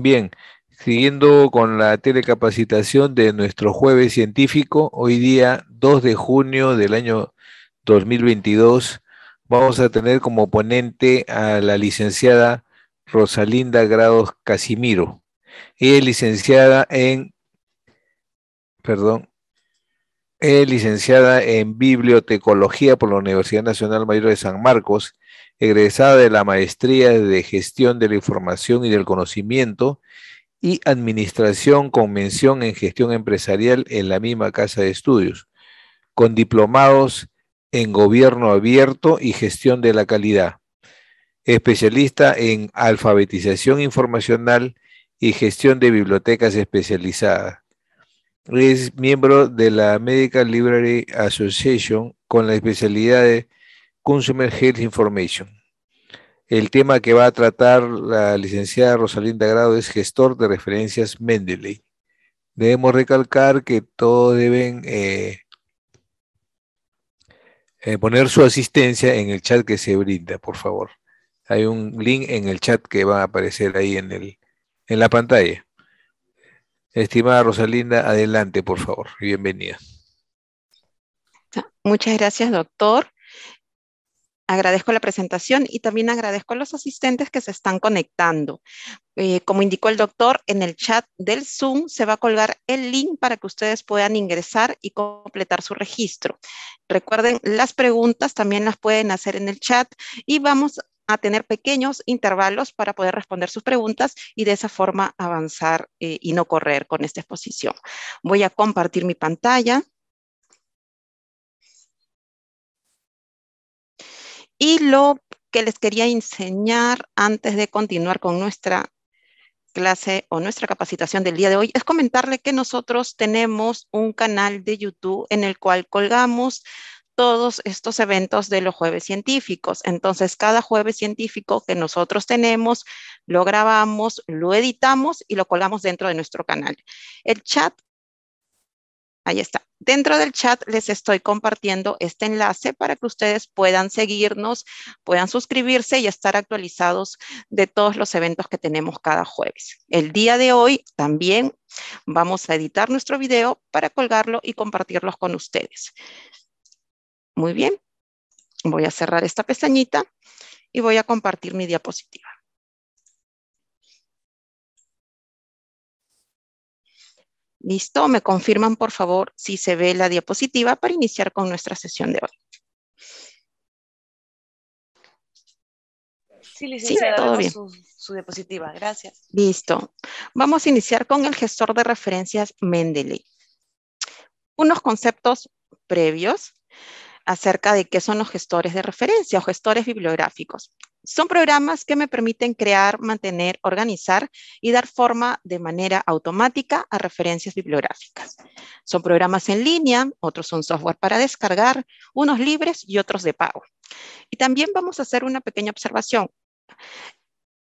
Bien, siguiendo con la telecapacitación de nuestro jueves científico, hoy día 2 de junio del año 2022, vamos a tener como ponente a la licenciada Rosalinda Grados Casimiro. es licenciada en, perdón, es licenciada en bibliotecología por la Universidad Nacional Mayor de San Marcos egresada de la Maestría de Gestión de la Información y del Conocimiento y Administración con mención en Gestión Empresarial en la misma Casa de Estudios, con diplomados en Gobierno Abierto y Gestión de la Calidad, especialista en Alfabetización Informacional y Gestión de Bibliotecas Especializadas. Es miembro de la Medical Library Association con la especialidad de Consumer Health Information. El tema que va a tratar la licenciada Rosalinda Grado es gestor de referencias Mendeley. Debemos recalcar que todos deben eh, eh, poner su asistencia en el chat que se brinda, por favor. Hay un link en el chat que va a aparecer ahí en, el, en la pantalla. Estimada Rosalinda, adelante, por favor. Bienvenida. Muchas gracias, doctor. Agradezco la presentación y también agradezco a los asistentes que se están conectando. Eh, como indicó el doctor, en el chat del Zoom se va a colgar el link para que ustedes puedan ingresar y completar su registro. Recuerden, las preguntas también las pueden hacer en el chat y vamos a tener pequeños intervalos para poder responder sus preguntas y de esa forma avanzar eh, y no correr con esta exposición. Voy a compartir mi pantalla. Y lo que les quería enseñar antes de continuar con nuestra clase o nuestra capacitación del día de hoy es comentarle que nosotros tenemos un canal de YouTube en el cual colgamos todos estos eventos de los jueves científicos. Entonces, cada jueves científico que nosotros tenemos, lo grabamos, lo editamos y lo colgamos dentro de nuestro canal. El chat Ahí está. Dentro del chat les estoy compartiendo este enlace para que ustedes puedan seguirnos, puedan suscribirse y estar actualizados de todos los eventos que tenemos cada jueves. El día de hoy también vamos a editar nuestro video para colgarlo y compartirlos con ustedes. Muy bien. Voy a cerrar esta pestañita y voy a compartir mi diapositiva. ¿Listo? Me confirman, por favor, si se ve la diapositiva para iniciar con nuestra sesión de hoy. Sí, licenciada, sí, todo bien. su, diapositiva. Gracias. Listo. Vamos a iniciar con el gestor de referencias Mendeley. Unos conceptos previos acerca de qué son los gestores de referencia o gestores bibliográficos. Son programas que me permiten crear, mantener, organizar y dar forma de manera automática a referencias bibliográficas. Son programas en línea, otros son software para descargar, unos libres y otros de pago. Y también vamos a hacer una pequeña observación.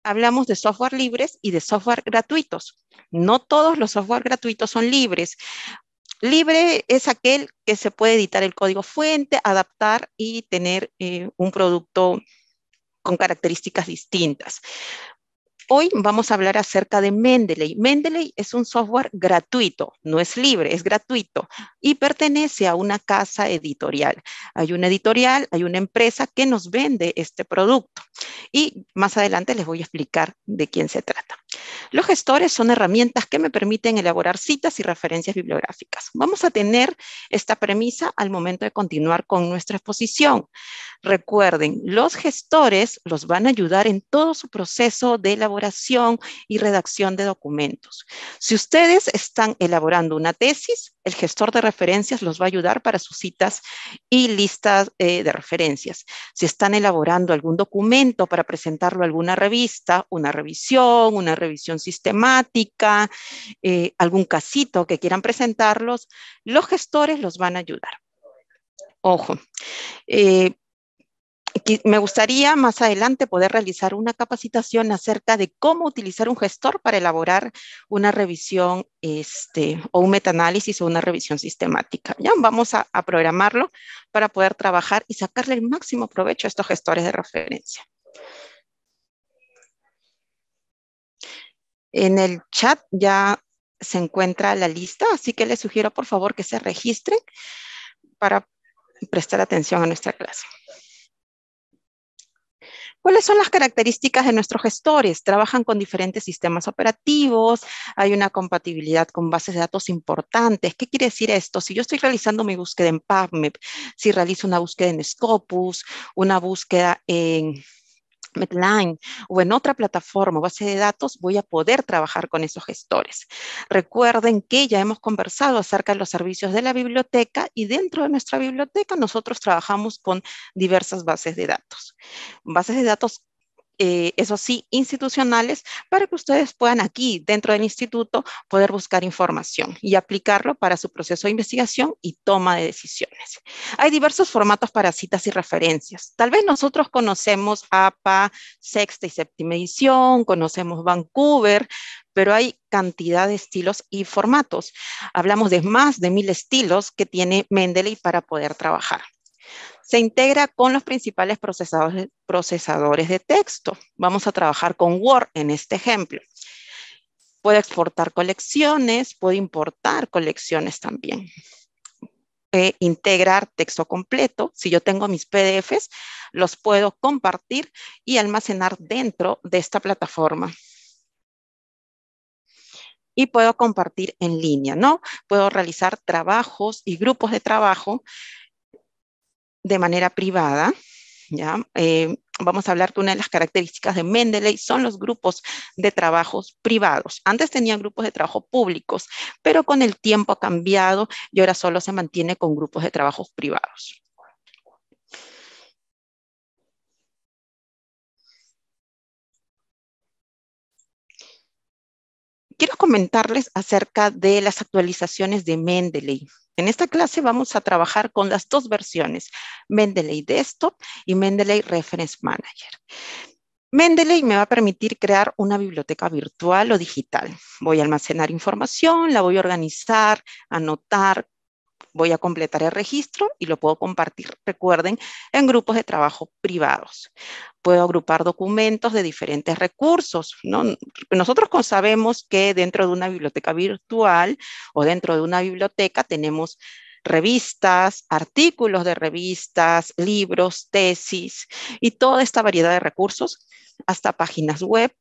Hablamos de software libres y de software gratuitos. No todos los software gratuitos son libres. Libre es aquel que se puede editar el código fuente, adaptar y tener eh, un producto con características distintas. Hoy vamos a hablar acerca de Mendeley. Mendeley es un software gratuito, no es libre, es gratuito y pertenece a una casa editorial. Hay una editorial, hay una empresa que nos vende este producto y más adelante les voy a explicar de quién se trata. Los gestores son herramientas que me permiten elaborar citas y referencias bibliográficas. Vamos a tener esta premisa al momento de continuar con nuestra exposición. Recuerden, los gestores los van a ayudar en todo su proceso de elaboración y redacción de documentos. Si ustedes están elaborando una tesis, el gestor de referencias los va a ayudar para sus citas y listas eh, de referencias. Si están elaborando algún documento para presentarlo a alguna revista, una revisión, una revisión sistemática, eh, algún casito que quieran presentarlos, los gestores los van a ayudar. Ojo. Eh, me gustaría más adelante poder realizar una capacitación acerca de cómo utilizar un gestor para elaborar una revisión este, o un metaanálisis o una revisión sistemática. Ya vamos a, a programarlo para poder trabajar y sacarle el máximo provecho a estos gestores de referencia. En el chat ya se encuentra la lista, así que les sugiero por favor que se registren para prestar atención a nuestra clase. ¿Cuáles son las características de nuestros gestores? Trabajan con diferentes sistemas operativos, hay una compatibilidad con bases de datos importantes. ¿Qué quiere decir esto? Si yo estoy realizando mi búsqueda en PubMed, si realizo una búsqueda en Scopus, una búsqueda en Medline o en otra plataforma o base de datos, voy a poder trabajar con esos gestores. Recuerden que ya hemos conversado acerca de los servicios de la biblioteca y dentro de nuestra biblioteca nosotros trabajamos con diversas bases de datos. Bases de datos eh, eso sí, institucionales, para que ustedes puedan aquí, dentro del instituto, poder buscar información y aplicarlo para su proceso de investigación y toma de decisiones. Hay diversos formatos para citas y referencias. Tal vez nosotros conocemos APA, sexta y séptima edición, conocemos Vancouver, pero hay cantidad de estilos y formatos. Hablamos de más de mil estilos que tiene Mendeley para poder trabajar. Se integra con los principales procesadores, de texto. Vamos a trabajar con Word en este ejemplo. Puedo exportar colecciones, puedo importar colecciones también. E integrar texto completo. Si yo tengo mis PDFs, los puedo compartir y almacenar dentro de esta plataforma. Y puedo compartir en línea, ¿no? Puedo realizar trabajos y grupos de trabajo de manera privada. ¿ya? Eh, vamos a hablar que una de las características de Mendeley son los grupos de trabajos privados. Antes tenían grupos de trabajo públicos, pero con el tiempo ha cambiado y ahora solo se mantiene con grupos de trabajos privados. Quiero comentarles acerca de las actualizaciones de Mendeley. En esta clase vamos a trabajar con las dos versiones, Mendeley Desktop y Mendeley Reference Manager. Mendeley me va a permitir crear una biblioteca virtual o digital. Voy a almacenar información, la voy a organizar, anotar, voy a completar el registro y lo puedo compartir, recuerden, en grupos de trabajo privados. Puedo agrupar documentos de diferentes recursos. Nosotros sabemos que dentro de una biblioteca virtual o dentro de una biblioteca tenemos revistas, artículos de revistas, libros, tesis y toda esta variedad de recursos, hasta páginas web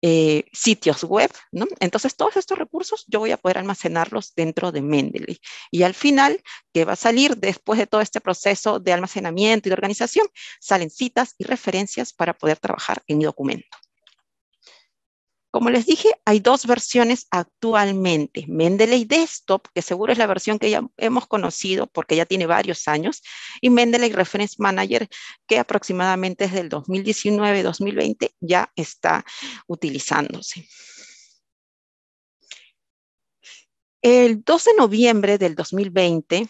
eh, sitios web, ¿no? Entonces, todos estos recursos yo voy a poder almacenarlos dentro de Mendeley. Y al final, que va a salir después de todo este proceso de almacenamiento y de organización? Salen citas y referencias para poder trabajar en mi documento. Como les dije, hay dos versiones actualmente. Mendeley Desktop, que seguro es la versión que ya hemos conocido porque ya tiene varios años, y Mendeley Reference Manager, que aproximadamente desde el 2019-2020 ya está utilizándose. El 12 de noviembre del 2020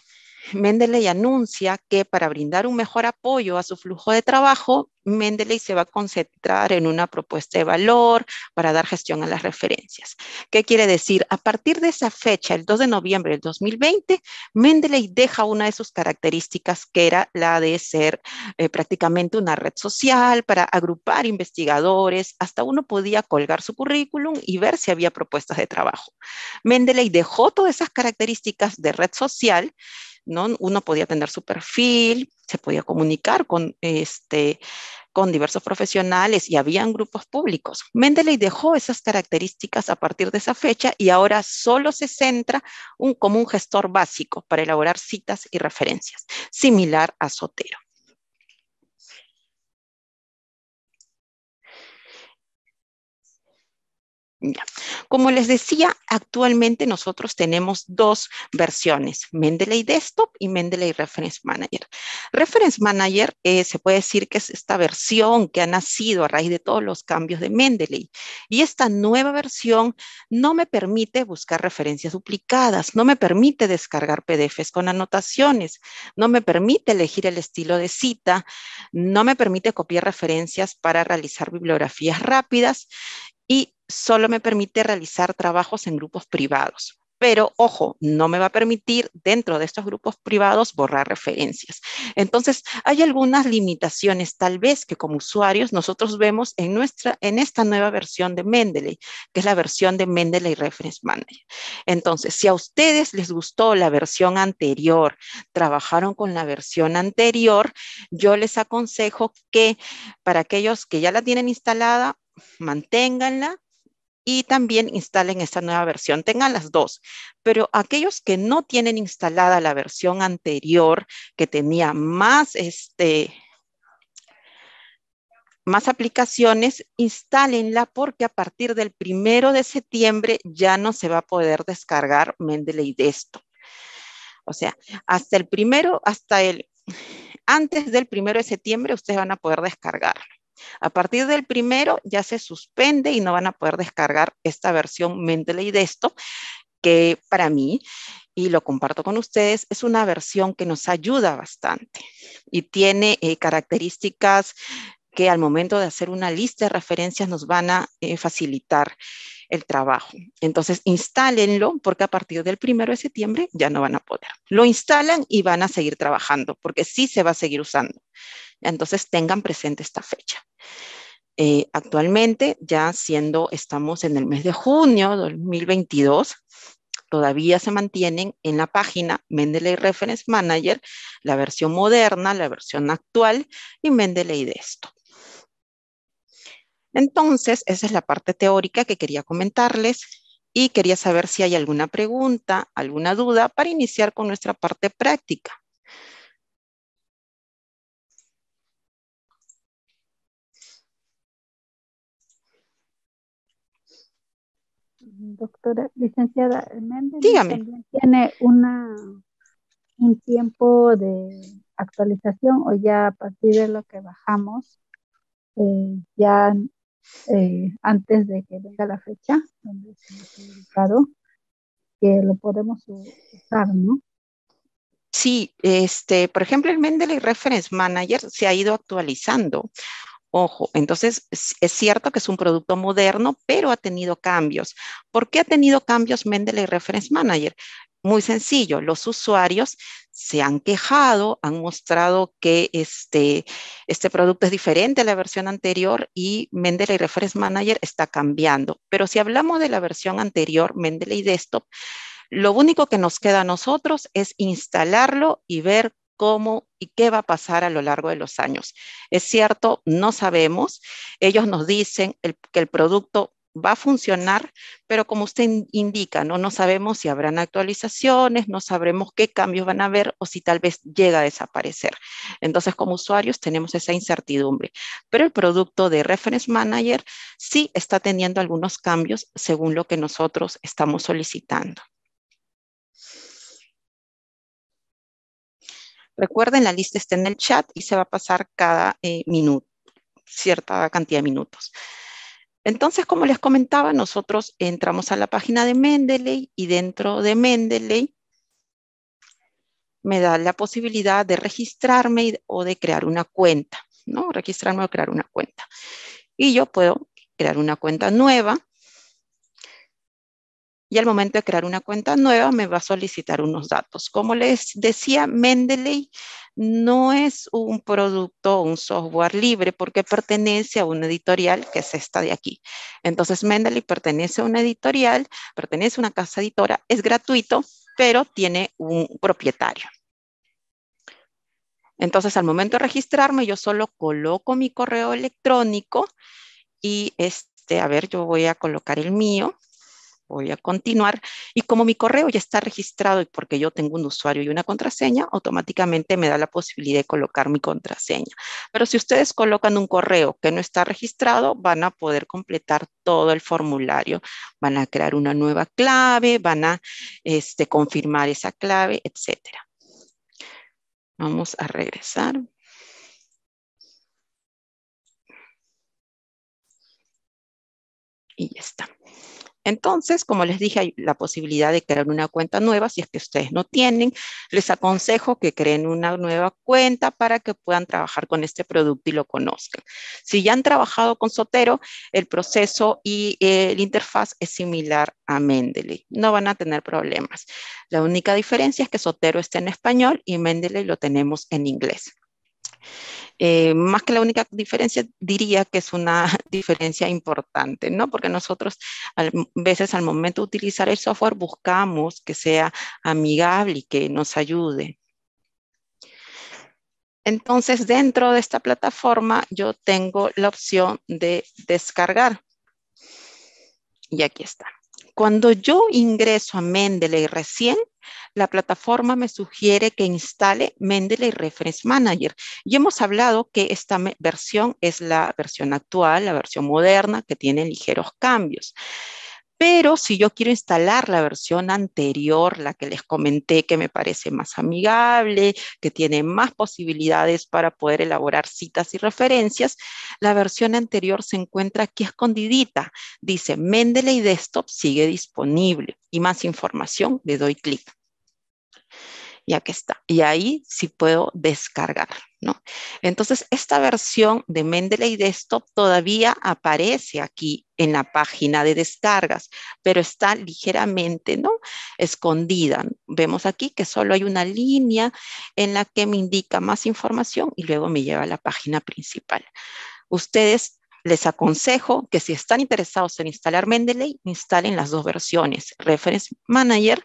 Mendeley anuncia que para brindar un mejor apoyo a su flujo de trabajo, Mendeley se va a concentrar en una propuesta de valor para dar gestión a las referencias. ¿Qué quiere decir? A partir de esa fecha, el 2 de noviembre del 2020, Mendeley deja una de sus características que era la de ser eh, prácticamente una red social para agrupar investigadores. Hasta uno podía colgar su currículum y ver si había propuestas de trabajo. Mendeley dejó todas esas características de red social ¿no? Uno podía tener su perfil, se podía comunicar con, este, con diversos profesionales y habían grupos públicos. Mendeley dejó esas características a partir de esa fecha y ahora solo se centra un, como un gestor básico para elaborar citas y referencias, similar a Sotero. Como les decía, actualmente nosotros tenemos dos versiones, Mendeley Desktop y Mendeley Reference Manager. Reference Manager eh, se puede decir que es esta versión que ha nacido a raíz de todos los cambios de Mendeley. Y esta nueva versión no me permite buscar referencias duplicadas, no me permite descargar PDFs con anotaciones, no me permite elegir el estilo de cita, no me permite copiar referencias para realizar bibliografías rápidas y solo me permite realizar trabajos en grupos privados. Pero ojo, no me va a permitir dentro de estos grupos privados borrar referencias. Entonces, hay algunas limitaciones tal vez que como usuarios nosotros vemos en, nuestra, en esta nueva versión de Mendeley, que es la versión de Mendeley Reference Manager. Entonces, si a ustedes les gustó la versión anterior, trabajaron con la versión anterior, yo les aconsejo que para aquellos que ya la tienen instalada, manténganla y también instalen esta nueva versión. Tengan las dos, pero aquellos que no tienen instalada la versión anterior, que tenía más, este, más aplicaciones, instálenla porque a partir del primero de septiembre ya no se va a poder descargar Mendeley esto. O sea, hasta el primero, hasta el, antes del primero de septiembre ustedes van a poder descargarlo. A partir del primero ya se suspende y no van a poder descargar esta versión Mendeley de esto, que para mí, y lo comparto con ustedes, es una versión que nos ayuda bastante y tiene eh, características que al momento de hacer una lista de referencias nos van a eh, facilitar el trabajo. Entonces, instálenlo porque a partir del primero de septiembre ya no van a poder. Lo instalan y van a seguir trabajando porque sí se va a seguir usando. Entonces, tengan presente esta fecha. Eh, actualmente, ya siendo, estamos en el mes de junio 2022, todavía se mantienen en la página Mendeley Reference Manager, la versión moderna, la versión actual y Mendeley de esto. Entonces, esa es la parte teórica que quería comentarles y quería saber si hay alguna pregunta, alguna duda para iniciar con nuestra parte práctica. doctora licenciada Méndez. Dígame. ¿Tiene una, un tiempo de actualización o ya a partir de lo que bajamos, eh, ya eh, antes de que venga la fecha donde se que lo podemos usar, ¿no? Sí, este, por ejemplo, el Mendeley Reference Manager se ha ido actualizando. Ojo, entonces es cierto que es un producto moderno, pero ha tenido cambios. ¿Por qué ha tenido cambios Mendeley Reference Manager? Muy sencillo, los usuarios se han quejado, han mostrado que este, este, producto es diferente a la versión anterior y Mendeley Reference Manager está cambiando. Pero si hablamos de la versión anterior, Mendeley Desktop, lo único que nos queda a nosotros es instalarlo y ver cómo y qué va a pasar a lo largo de los años. Es cierto, no sabemos. Ellos nos dicen que el producto va a funcionar, pero como usted indica, ¿no? no sabemos si habrán actualizaciones, no sabremos qué cambios van a haber o si tal vez llega a desaparecer. Entonces, como usuarios tenemos esa incertidumbre, pero el producto de Reference Manager sí está teniendo algunos cambios según lo que nosotros estamos solicitando. Recuerden, la lista está en el chat y se va a pasar cada eh, minuto, cierta cantidad de minutos. Entonces, como les comentaba, nosotros entramos a la página de Mendeley y dentro de Mendeley me da la posibilidad de registrarme o de crear una cuenta, ¿no? Registrarme o crear una cuenta. Y yo puedo crear una cuenta nueva y al momento de crear una cuenta nueva me va a solicitar unos datos. Como les decía, Mendeley no es un producto un software libre porque pertenece a una editorial que es esta de aquí. Entonces, Mendeley pertenece a una editorial, pertenece a una casa editora, es gratuito, pero tiene un propietario. Entonces, al momento de registrarme, yo solo coloco mi correo electrónico y este, a ver, yo voy a colocar el mío voy a continuar. Y como mi correo ya está registrado y porque yo tengo un usuario y una contraseña, automáticamente me da la posibilidad de colocar mi contraseña. Pero si ustedes colocan un correo que no está registrado, van a poder completar todo el formulario. Van a crear una nueva clave, van a este, confirmar esa clave, etc. Vamos a regresar. Y ya está. Entonces, como les dije, hay la posibilidad de crear una cuenta nueva si es que ustedes no tienen. Les aconsejo que creen una nueva cuenta para que puedan trabajar con este producto y lo conozcan. Si ya han trabajado con Sotero, el proceso y eh, la el interfaz es similar a Mendeley. No van a tener problemas. La única diferencia es que Sotero está en español y Mendeley lo tenemos en inglés. Eh, más que la única diferencia, diría que es una diferencia importante, ¿no? Porque nosotros a veces al momento de utilizar el software buscamos que sea amigable y que nos ayude. Entonces, dentro de esta plataforma, yo tengo la opción de descargar. Y aquí está. Cuando yo ingreso a Mendeley recién, la plataforma me sugiere que instale Mendeley Reference Manager. Y hemos hablado que esta versión es la versión actual, la versión moderna, que tiene ligeros cambios. Pero si yo quiero instalar la versión anterior, la que les comenté que me parece más amigable, que tiene más posibilidades para poder elaborar citas y referencias, la versión anterior se encuentra aquí escondidita. Dice Mendeley Desktop sigue disponible y más información le doy clic y aquí está. Y ahí sí puedo descargar, ¿no? Entonces, esta versión de Mendeley Desktop todavía aparece aquí en la página de descargas, pero está ligeramente, ¿no? Escondida. Vemos aquí que solo hay una línea en la que me indica más información y luego me lleva a la página principal. Ustedes les aconsejo que si están interesados en instalar Mendeley, instalen las dos versiones, Reference Manager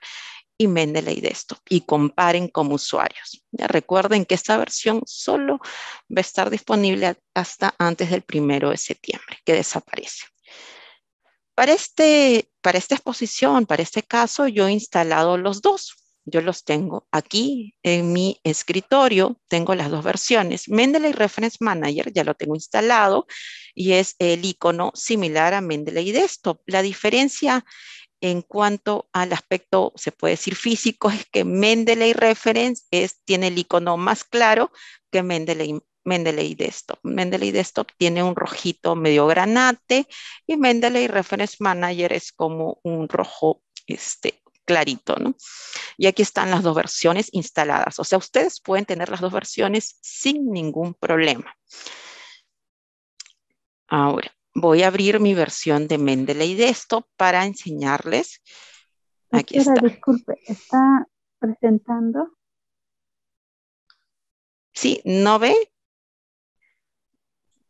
y Mendeley de esto y comparen como usuarios. recuerden que esta versión solo va a estar disponible hasta antes del primero de septiembre, que desaparece. Para, este, para esta exposición, para este caso, yo he instalado los dos. Yo los tengo aquí en mi escritorio, tengo las dos versiones. Mendeley Reference Manager ya lo tengo instalado y es el icono similar a Mendeley Desktop. La diferencia en cuanto al aspecto, se puede decir físico, es que Mendeley Reference tiene el icono más claro que Mendeley, Desktop. Mendeley Desktop tiene un rojito medio granate y Mendeley Reference Manager es como un rojo este, clarito, ¿no? Y aquí están las dos versiones instaladas. O sea, ustedes pueden tener las dos versiones sin ningún problema. Ahora, voy a abrir mi versión de Mendeley de esto para enseñarles. Aquí está. Disculpe, ¿está presentando? Sí, ¿no ve?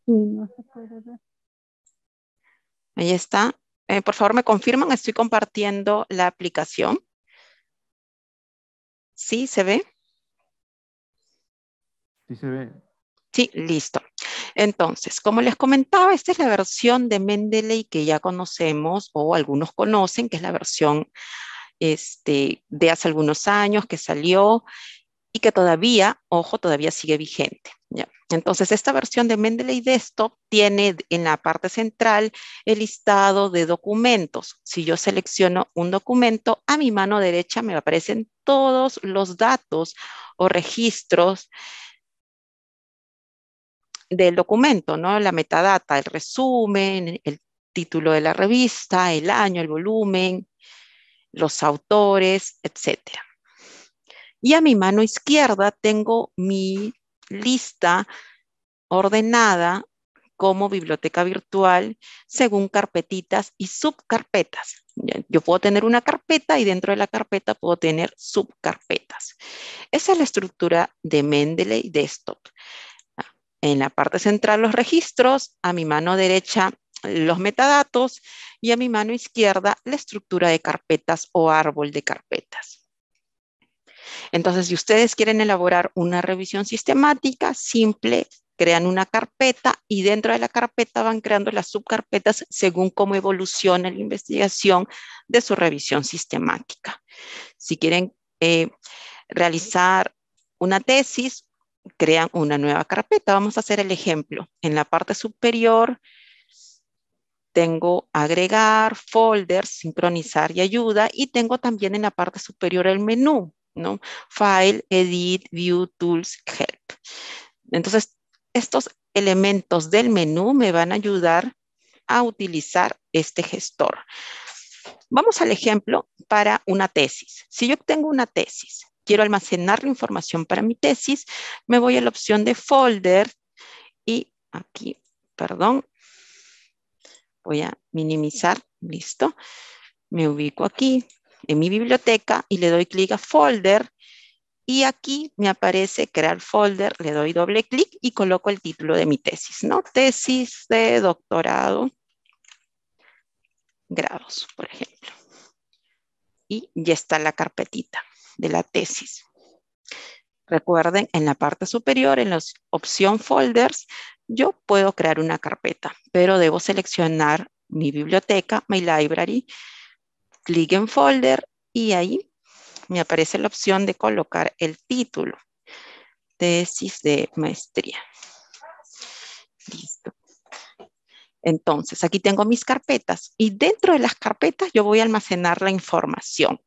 Sí, no se puede ver. Ahí está. Eh, por favor, me confirman, estoy compartiendo la aplicación. ¿Sí se ve? Sí se ve. Sí, listo. Entonces, como les comentaba, esta es la versión de Mendeley que ya conocemos o algunos conocen, que es la versión este, de hace algunos años que salió y que todavía, ojo, todavía sigue vigente. Entonces, esta versión de Mendeley Desktop tiene en la parte central el listado de documentos. Si yo selecciono un documento, a mi mano derecha me aparecen todos los datos o registros del documento, ¿no? La metadata, el resumen, el título de la revista, el año, el volumen, los autores, etc. Y a mi mano izquierda tengo mi lista ordenada como biblioteca virtual según carpetitas y subcarpetas. Yo puedo tener una carpeta y dentro de la carpeta puedo tener subcarpetas. Esa es la estructura de Mendeley Desktop. En la parte central los registros, a mi mano derecha los metadatos y a mi mano izquierda la estructura de carpetas o árbol de carpetas. Entonces, si ustedes quieren elaborar una revisión sistemática, simple, crean una carpeta y dentro de la carpeta van creando las subcarpetas según cómo evoluciona la investigación de su revisión sistemática. Si quieren eh, realizar una tesis, crean una nueva carpeta. Vamos a hacer el ejemplo. En la parte superior tengo agregar, folders, sincronizar y ayuda. Y tengo también en la parte superior el menú, ¿no? File, Edit, View, Tools, Help. Entonces, estos elementos del menú me van a ayudar a utilizar este gestor. Vamos al ejemplo para una tesis. Si yo tengo una tesis quiero almacenar la información para mi tesis, me voy a la opción de folder y aquí, perdón, voy a minimizar, listo. Me ubico aquí en mi biblioteca y le doy clic a folder y aquí me aparece crear folder, le doy doble clic y coloco el título de mi tesis, ¿no? Tesis de doctorado, grados, por ejemplo. Y ya está la carpetita de la tesis. Recuerden, en la parte superior, en la opción folders, yo puedo crear una carpeta, pero debo seleccionar mi biblioteca, my library, clic en folder y ahí me aparece la opción de colocar el título, tesis de maestría. Listo. Entonces, aquí tengo mis carpetas y dentro de las carpetas yo voy a almacenar la información.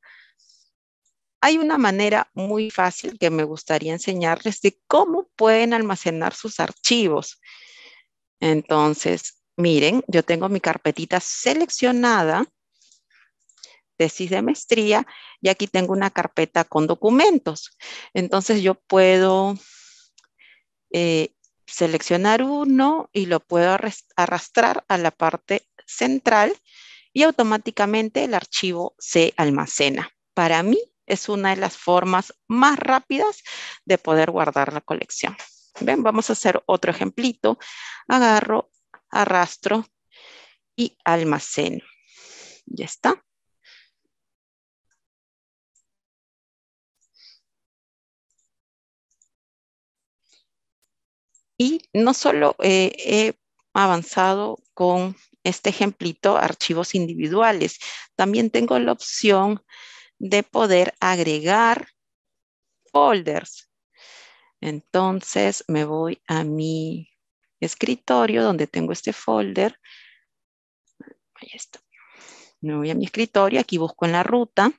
Hay una manera muy fácil que me gustaría enseñarles de cómo pueden almacenar sus archivos. Entonces, miren, yo tengo mi carpetita seleccionada, tesis de maestría, y aquí tengo una carpeta con documentos. Entonces, yo puedo eh, seleccionar uno y lo puedo arrastrar a la parte central y automáticamente el archivo se almacena. Para mí es una de las formas más rápidas de poder guardar la colección. Ven, vamos a hacer otro ejemplito. Agarro, arrastro y almaceno. Ya está. Y no solo eh, he avanzado con este ejemplito, archivos individuales, también tengo la opción de poder agregar folders. Entonces me voy a mi escritorio donde tengo este folder. Ahí está. Me voy a mi escritorio, aquí busco en la ruta.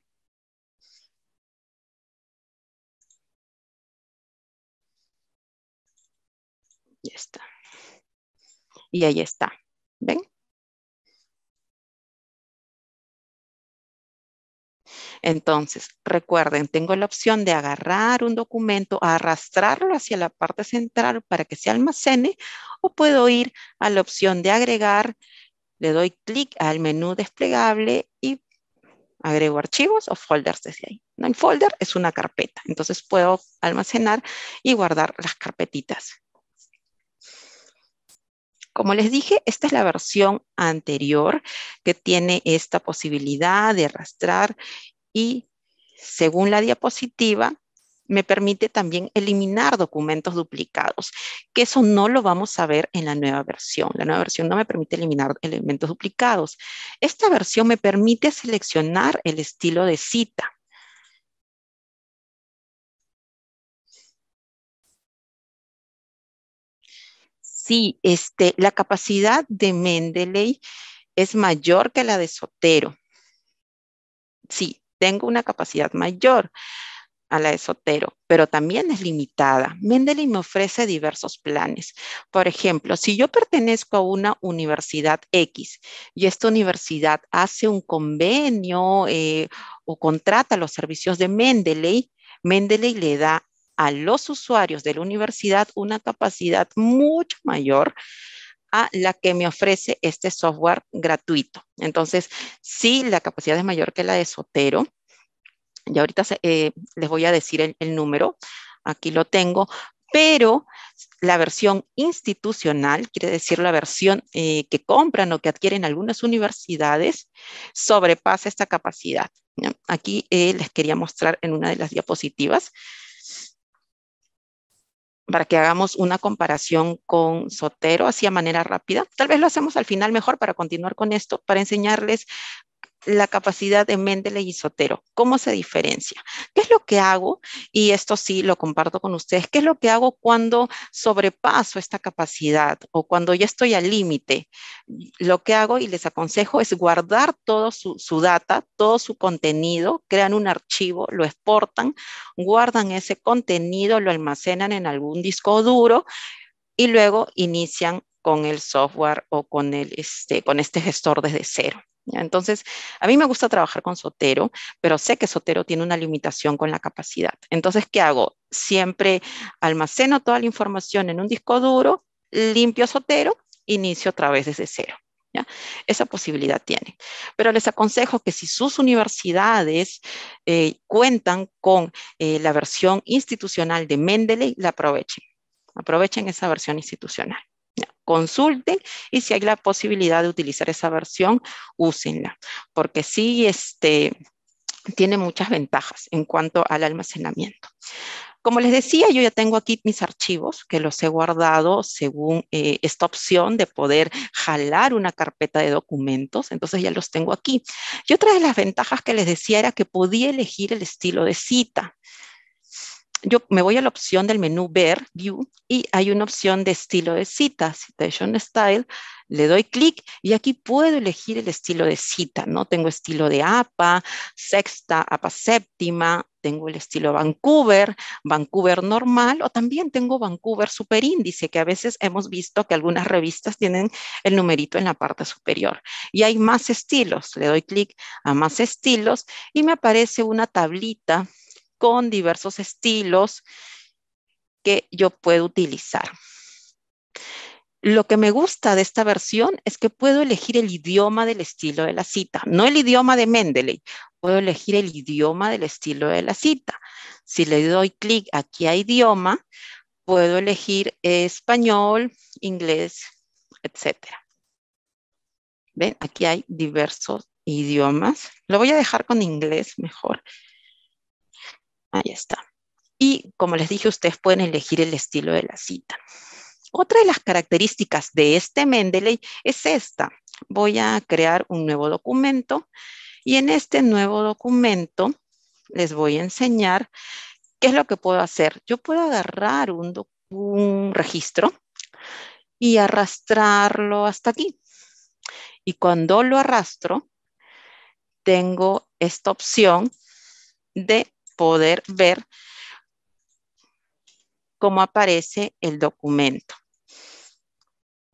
Ya está. Y ahí está. ¿Ven? Entonces, recuerden, tengo la opción de agarrar un documento, arrastrarlo hacia la parte central para que se almacene o puedo ir a la opción de agregar, le doy clic al menú desplegable y agrego archivos o folders desde ahí. ¿No? hay folder es una carpeta, entonces puedo almacenar y guardar las carpetitas. Como les dije, esta es la versión anterior que tiene esta posibilidad de arrastrar y según la diapositiva, me permite también eliminar documentos duplicados, que eso no lo vamos a ver en la nueva versión. La nueva versión no me permite eliminar elementos duplicados. Esta versión me permite seleccionar el estilo de cita. Sí, este, la capacidad de Mendeley es mayor que la de Sotero. Sí, tengo una capacidad mayor a la de pero también es limitada. Mendeley me ofrece diversos planes. Por ejemplo, si yo pertenezco a una universidad X y esta universidad hace un convenio eh, o contrata los servicios de Mendeley, Mendeley le da a los usuarios de la universidad una capacidad mucho mayor a la que me ofrece este software gratuito. Entonces, sí, la capacidad es mayor que la de Sotero. Y ahorita eh, les voy a decir el, número. Aquí lo tengo, pero la versión institucional, quiere decir la versión eh, que compran o que adquieren algunas universidades, sobrepasa esta capacidad. Aquí eh, les quería mostrar en una de las diapositivas para que hagamos una comparación con Sotero, así manera rápida. Tal vez lo hacemos al final mejor para continuar con esto, para enseñarles la capacidad de Mendeley y Sotero. ¿Cómo se diferencia? ¿Qué es lo que hago? Y esto sí lo comparto con ustedes. ¿Qué es lo que hago cuando sobrepaso esta capacidad o cuando ya estoy al límite? Lo que hago y les aconsejo es guardar todo su, su data, todo su contenido, crean un archivo, lo exportan, guardan ese contenido, lo almacenan en algún disco duro y luego inician con el software o con, el, este, con este gestor desde cero. Entonces, a mí me gusta trabajar con Sotero, pero sé que Sotero tiene una limitación con la capacidad. Entonces, ¿qué hago? Siempre almaceno toda la información en un disco duro, limpio Sotero, inicio otra vez desde cero. Esa posibilidad tiene. Pero les aconsejo que si sus universidades eh, cuentan con eh, la versión institucional de Mendeley, la aprovechen. Aprovechen esa versión institucional consulten y si hay la posibilidad de utilizar esa versión, úsenla, porque sí este, tiene muchas ventajas en cuanto al almacenamiento. Como les decía, yo ya tengo aquí mis archivos que los he guardado según eh, esta opción de poder jalar una carpeta de documentos, entonces ya los tengo aquí. Y otra de las ventajas que les decía era que podía elegir el estilo de cita yo me voy a la opción del menú Ver, View, y hay una opción de estilo de cita, Citation Style, le doy clic y aquí puedo elegir el estilo de cita, ¿no? Tengo estilo de APA, sexta, APA séptima, tengo el estilo Vancouver, Vancouver normal o también tengo Vancouver super índice que a veces hemos visto que algunas revistas tienen el numerito en la parte superior. Y hay más estilos, le doy clic a más estilos y me aparece una tablita con diversos estilos que yo puedo utilizar. Lo que me gusta de esta versión es que puedo elegir el idioma del estilo de la cita, no el idioma de Mendeley, puedo elegir el idioma del estilo de la cita. Si le doy clic aquí a idioma, puedo elegir español, inglés, etc. ¿Ven? Aquí hay diversos idiomas. Lo voy a dejar con inglés mejor. Ahí está. Y como les dije, ustedes pueden elegir el estilo de la cita. Otra de las características de este Mendeley es esta. Voy a crear un nuevo documento y en este nuevo documento les voy a enseñar qué es lo que puedo hacer. Yo puedo agarrar un, registro y arrastrarlo hasta aquí. Y cuando lo arrastro, tengo esta opción de poder ver cómo aparece el documento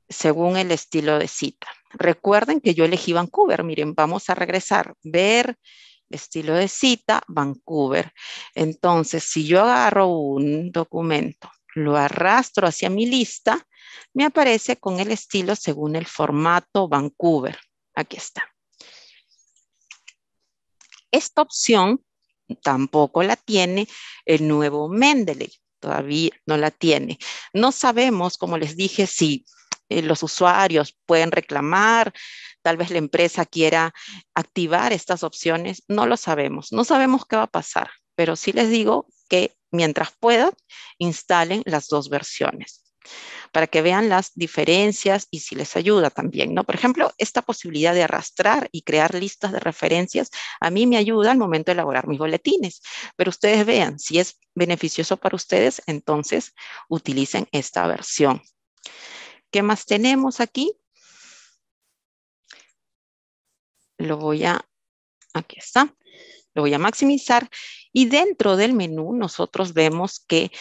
según el estilo de cita. Recuerden que yo elegí Vancouver. Miren, vamos a regresar, ver, estilo de cita, Vancouver. Entonces, si yo agarro un documento, lo arrastro hacia mi lista, me aparece con el estilo según el formato Vancouver. Aquí está. Esta opción tampoco la tiene el nuevo Mendeley, todavía no la tiene. No sabemos, como les dije, si eh, los usuarios pueden reclamar, tal vez la empresa quiera activar estas opciones, no lo sabemos, no sabemos qué va a pasar, pero sí les digo que mientras puedan, instalen las dos versiones para que vean las diferencias y si les ayuda también, ¿no? Por ejemplo, esta posibilidad de arrastrar y crear listas de referencias a mí me ayuda al momento de elaborar mis boletines, pero ustedes vean, si es beneficioso para ustedes, entonces utilicen esta versión. ¿Qué más tenemos aquí? Lo voy a, aquí está, lo voy a maximizar y dentro del menú nosotros vemos que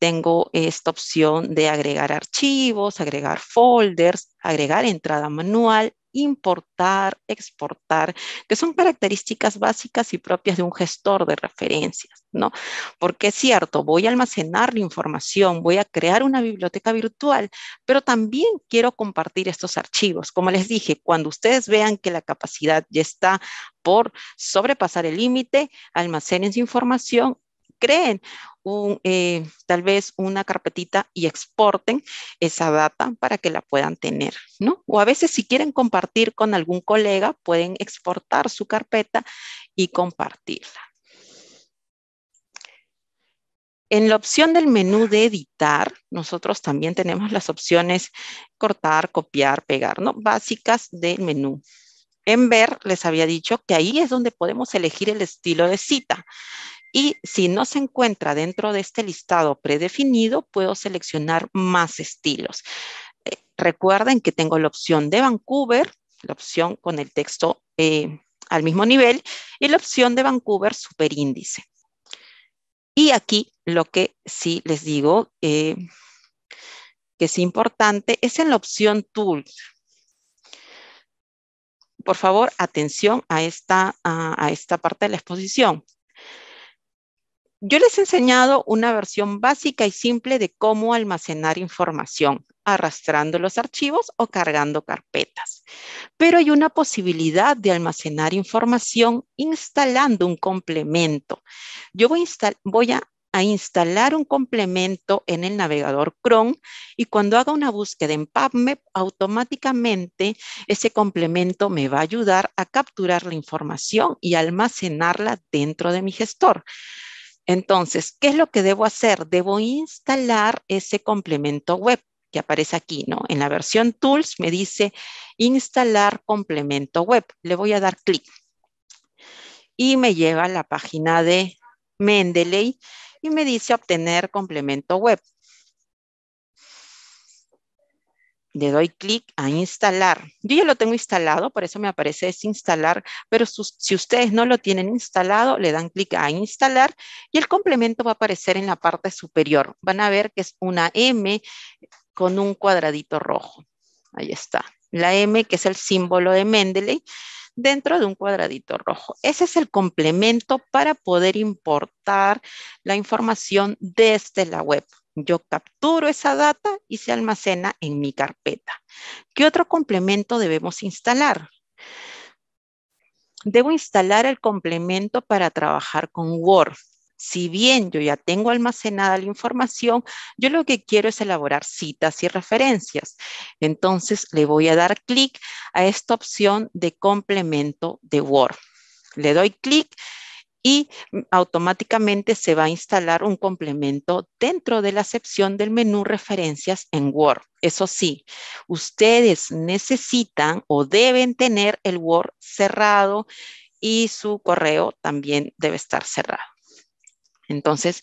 tengo esta opción de agregar archivos, agregar folders, agregar entrada manual, importar, exportar, que son características básicas y propias de un gestor de referencias, ¿no? Porque es cierto, voy a almacenar la información, voy a crear una biblioteca virtual, pero también quiero compartir estos archivos. Como les dije, cuando ustedes vean que la capacidad ya está por sobrepasar el límite, almacenen su información creen eh, tal vez una carpetita y exporten esa data para que la puedan tener, ¿no? O a veces si quieren compartir con algún colega, pueden exportar su carpeta y compartirla. En la opción del menú de editar, nosotros también tenemos las opciones cortar, copiar, pegar, ¿no? Básicas del menú. En ver, les había dicho que ahí es donde podemos elegir el estilo de cita. Y si no se encuentra dentro de este listado predefinido, puedo seleccionar más estilos. Eh, recuerden que tengo la opción de Vancouver, la opción con el texto eh, al mismo nivel, y la opción de Vancouver superíndice. Y aquí lo que sí les digo eh, que es importante es en la opción Tools. Por favor, atención a esta parte de la exposición. Yo les he enseñado una versión básica y simple de cómo almacenar información, arrastrando los archivos o cargando carpetas. Pero hay una posibilidad de almacenar información instalando un complemento. Yo voy, a instalar un complemento en el navegador Chrome y cuando haga una búsqueda en PubMed, automáticamente ese complemento me va a ayudar a capturar la información y almacenarla dentro de mi gestor. Entonces, ¿qué es lo que debo hacer? Debo instalar ese complemento web que aparece aquí, ¿no? En la versión Tools me dice instalar complemento web. Le voy a dar clic. Y me lleva a la página de Mendeley y me dice obtener complemento web. le doy clic a instalar. Yo ya lo tengo instalado, por eso me aparece es este instalar, pero si ustedes no lo tienen instalado, le dan clic a instalar y el complemento va a aparecer en la parte superior. Van a ver que es una M con un cuadradito rojo. Ahí está. La M, que es el símbolo de Mendeley, dentro de un cuadradito rojo. Ese es el complemento para poder importar la información desde la web. Yo capturo esa data y se almacena en mi carpeta. ¿Qué otro complemento debemos instalar? Debo instalar el complemento para trabajar con Word. Si bien yo ya tengo almacenada la información, yo lo que quiero es elaborar citas y referencias. Entonces le voy a dar clic a esta opción de complemento de Word. Le doy clic y automáticamente se va a instalar un complemento dentro de la sección del menú referencias en Word. Eso sí, ustedes necesitan o deben tener el Word cerrado y su correo también debe estar cerrado. Entonces,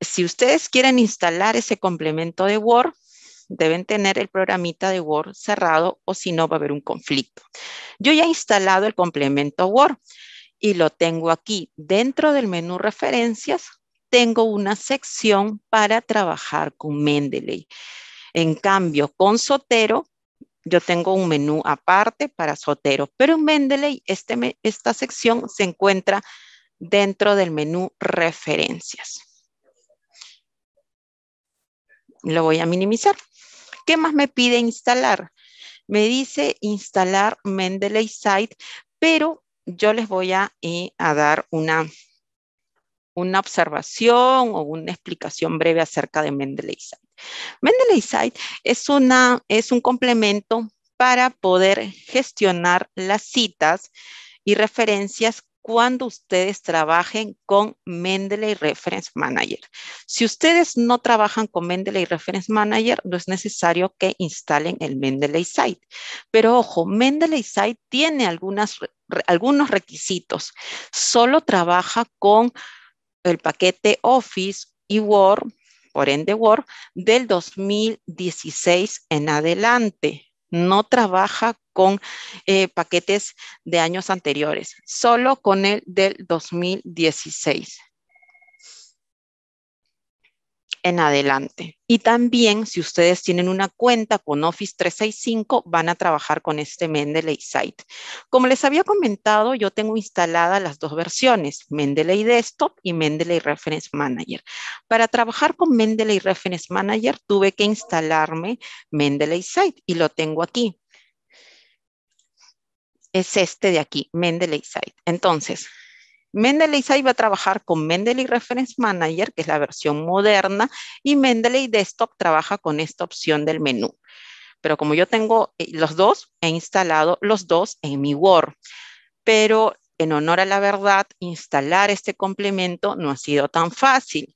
si ustedes quieren instalar ese complemento de Word, deben tener el programita de Word cerrado o si no va a haber un conflicto. Yo ya he instalado el complemento Word y lo tengo aquí. Dentro del menú referencias tengo una sección para trabajar con Mendeley. En cambio, con Sotero, yo tengo un menú aparte para Sotero, pero en Mendeley este esta sección se encuentra dentro del menú referencias. Lo voy a minimizar. ¿Qué más me pide instalar? Me dice instalar Mendeley Site, pero yo les voy eh, a, dar una, una observación o una explicación breve acerca de Mendeley Site. es, una, es un complemento para poder gestionar las citas y referencias cuando ustedes trabajen con Mendeley Reference Manager. Si ustedes no trabajan con Mendeley Reference Manager, no es necesario que instalen el Mendeley Site. Pero ojo, Mendeley Site tiene algunos requisitos. Solo trabaja con el paquete Office y Word, por ende Word, del 2016 en adelante. No trabaja con eh, paquetes de años anteriores, solo con el del 2016 en adelante. Y también, si ustedes tienen una cuenta con Office 365, van a trabajar con este Mendeley Site. Como les había comentado, yo tengo instaladas las dos versiones, Mendeley Desktop y Mendeley Reference Manager. Para trabajar con Mendeley Reference Manager, tuve que instalarme Mendeley Site y lo tengo aquí. Es este de aquí, Mendeley Site. Entonces, Mendeley SAI va a trabajar con Mendeley Reference Manager, que es la versión moderna, y Mendeley Desktop trabaja con esta opción del menú. Pero como yo tengo eh, los dos, he instalado los dos en mi Word. Pero en honor a la verdad, instalar este complemento no ha sido tan fácil.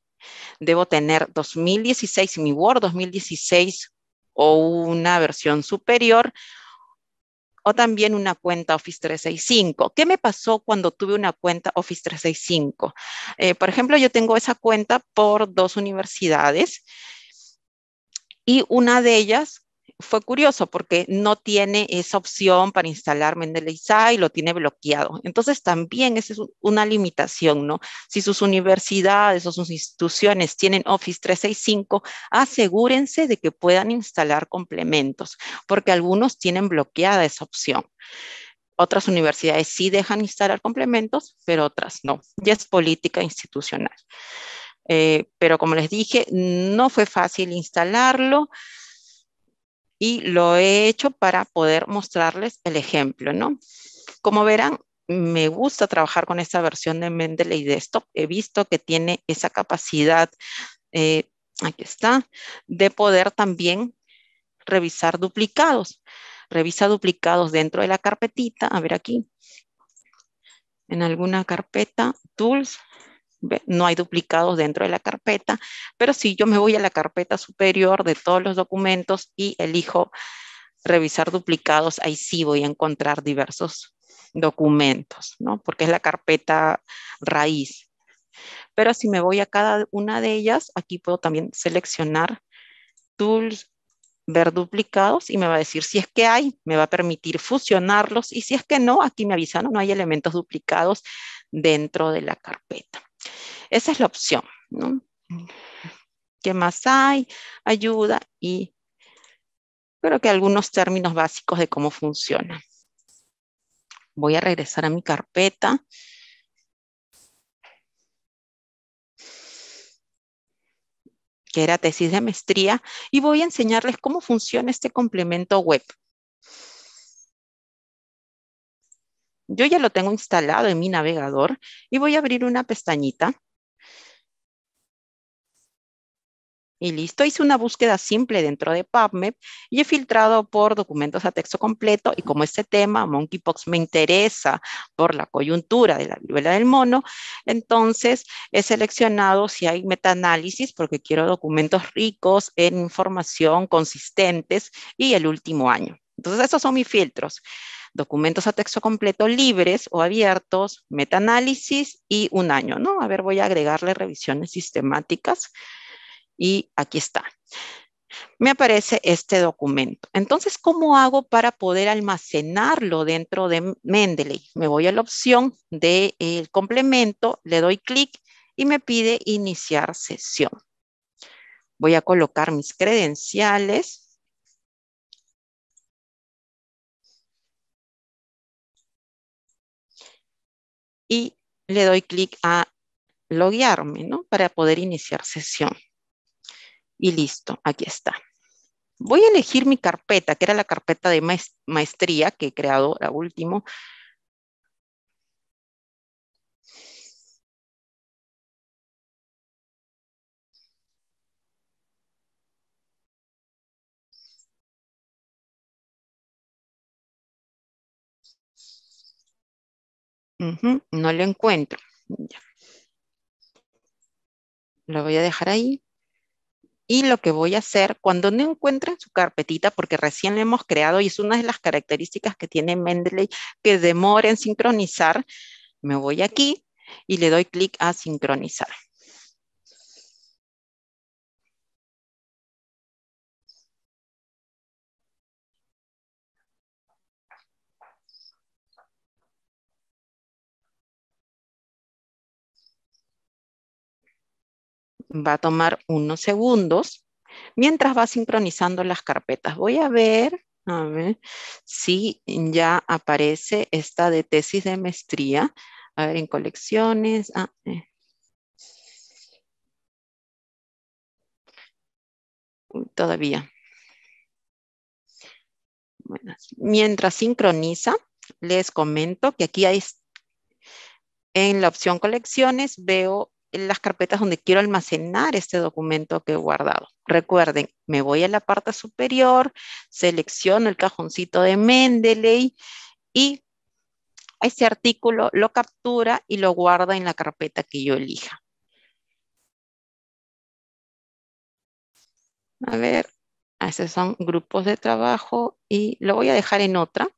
Debo tener 2016, mi Word 2016 o una versión superior o también una cuenta Office 365. ¿Qué me pasó cuando tuve una cuenta Office 365? Eh, por ejemplo, yo tengo esa cuenta por dos universidades y una de ellas fue curioso porque no tiene esa opción para instalar Mendeley y lo tiene bloqueado. Entonces también esa es una limitación, ¿no? Si sus universidades o sus instituciones tienen Office 365, asegúrense de que puedan instalar complementos, porque algunos tienen bloqueada esa opción. Otras universidades sí dejan instalar complementos, pero otras no. Ya es política institucional. Eh, pero como les dije, no fue fácil instalarlo y lo he hecho para poder mostrarles el ejemplo, ¿no? Como verán, me gusta trabajar con esta versión de Mendeley Desktop. He visto que tiene esa capacidad, eh, aquí está, de poder también revisar duplicados. Revisa duplicados dentro de la carpetita, a ver aquí, en alguna carpeta, Tools, no hay duplicados dentro de la carpeta, pero si yo me voy a la carpeta superior de todos los documentos y elijo revisar duplicados, ahí sí voy a encontrar diversos documentos, ¿no? Porque es la carpeta raíz. Pero si me voy a cada una de ellas, aquí puedo también seleccionar tools, ver duplicados y me va a decir si es que hay, me va a permitir fusionarlos y si es que no, aquí me avisan, no hay elementos duplicados dentro de la carpeta. Esa es la opción, ¿no? Mm. ¿Qué más hay? Ayuda y creo que algunos términos básicos de cómo funciona. Voy a regresar a mi carpeta. que era tesis de maestría, y voy a enseñarles cómo funciona este complemento web. Yo ya lo tengo instalado en mi navegador y voy a abrir una pestañita. Y listo, hice una búsqueda simple dentro de PubMed y he filtrado por documentos a texto completo y como este tema, monkeypox, me interesa por la coyuntura de la viruela del mono, entonces he seleccionado si hay metaanálisis porque quiero documentos ricos en información consistentes y el último año. Entonces, esos son mis filtros. Documentos a texto completo libres o abiertos, metaanálisis y un año, ¿no? A ver, voy a agregarle revisiones sistemáticas y aquí está. Me aparece este documento. Entonces, ¿cómo hago para poder almacenarlo dentro de Mendeley? Me voy a la opción del eh, complemento, le doy clic y me pide iniciar sesión. Voy a colocar mis credenciales y le doy clic a loguearme, ¿no? Para poder iniciar sesión. Y listo, aquí está. Voy a elegir mi carpeta, que era la carpeta de maestría que he creado, la última. no lo encuentro. Lo voy a dejar ahí. Y lo que voy a hacer, cuando no encuentren su carpetita, porque recién la hemos creado y es una de las características que tiene Mendeley, que demora en sincronizar, me voy aquí y le doy clic a sincronizar. va a tomar unos segundos mientras va sincronizando las carpetas. Voy a ver, si ya aparece esta de tesis de maestría. A ver, en colecciones. Ah, eh. Todavía. mientras sincroniza, les comento que aquí hay en la opción colecciones veo las carpetas donde quiero almacenar este documento que he guardado. Recuerden, me voy a la parte superior, selecciono el cajoncito de Mendeley y ese artículo lo captura y lo guarda en la carpeta que yo elija. A ver, esos son grupos de trabajo y lo voy a dejar en otra.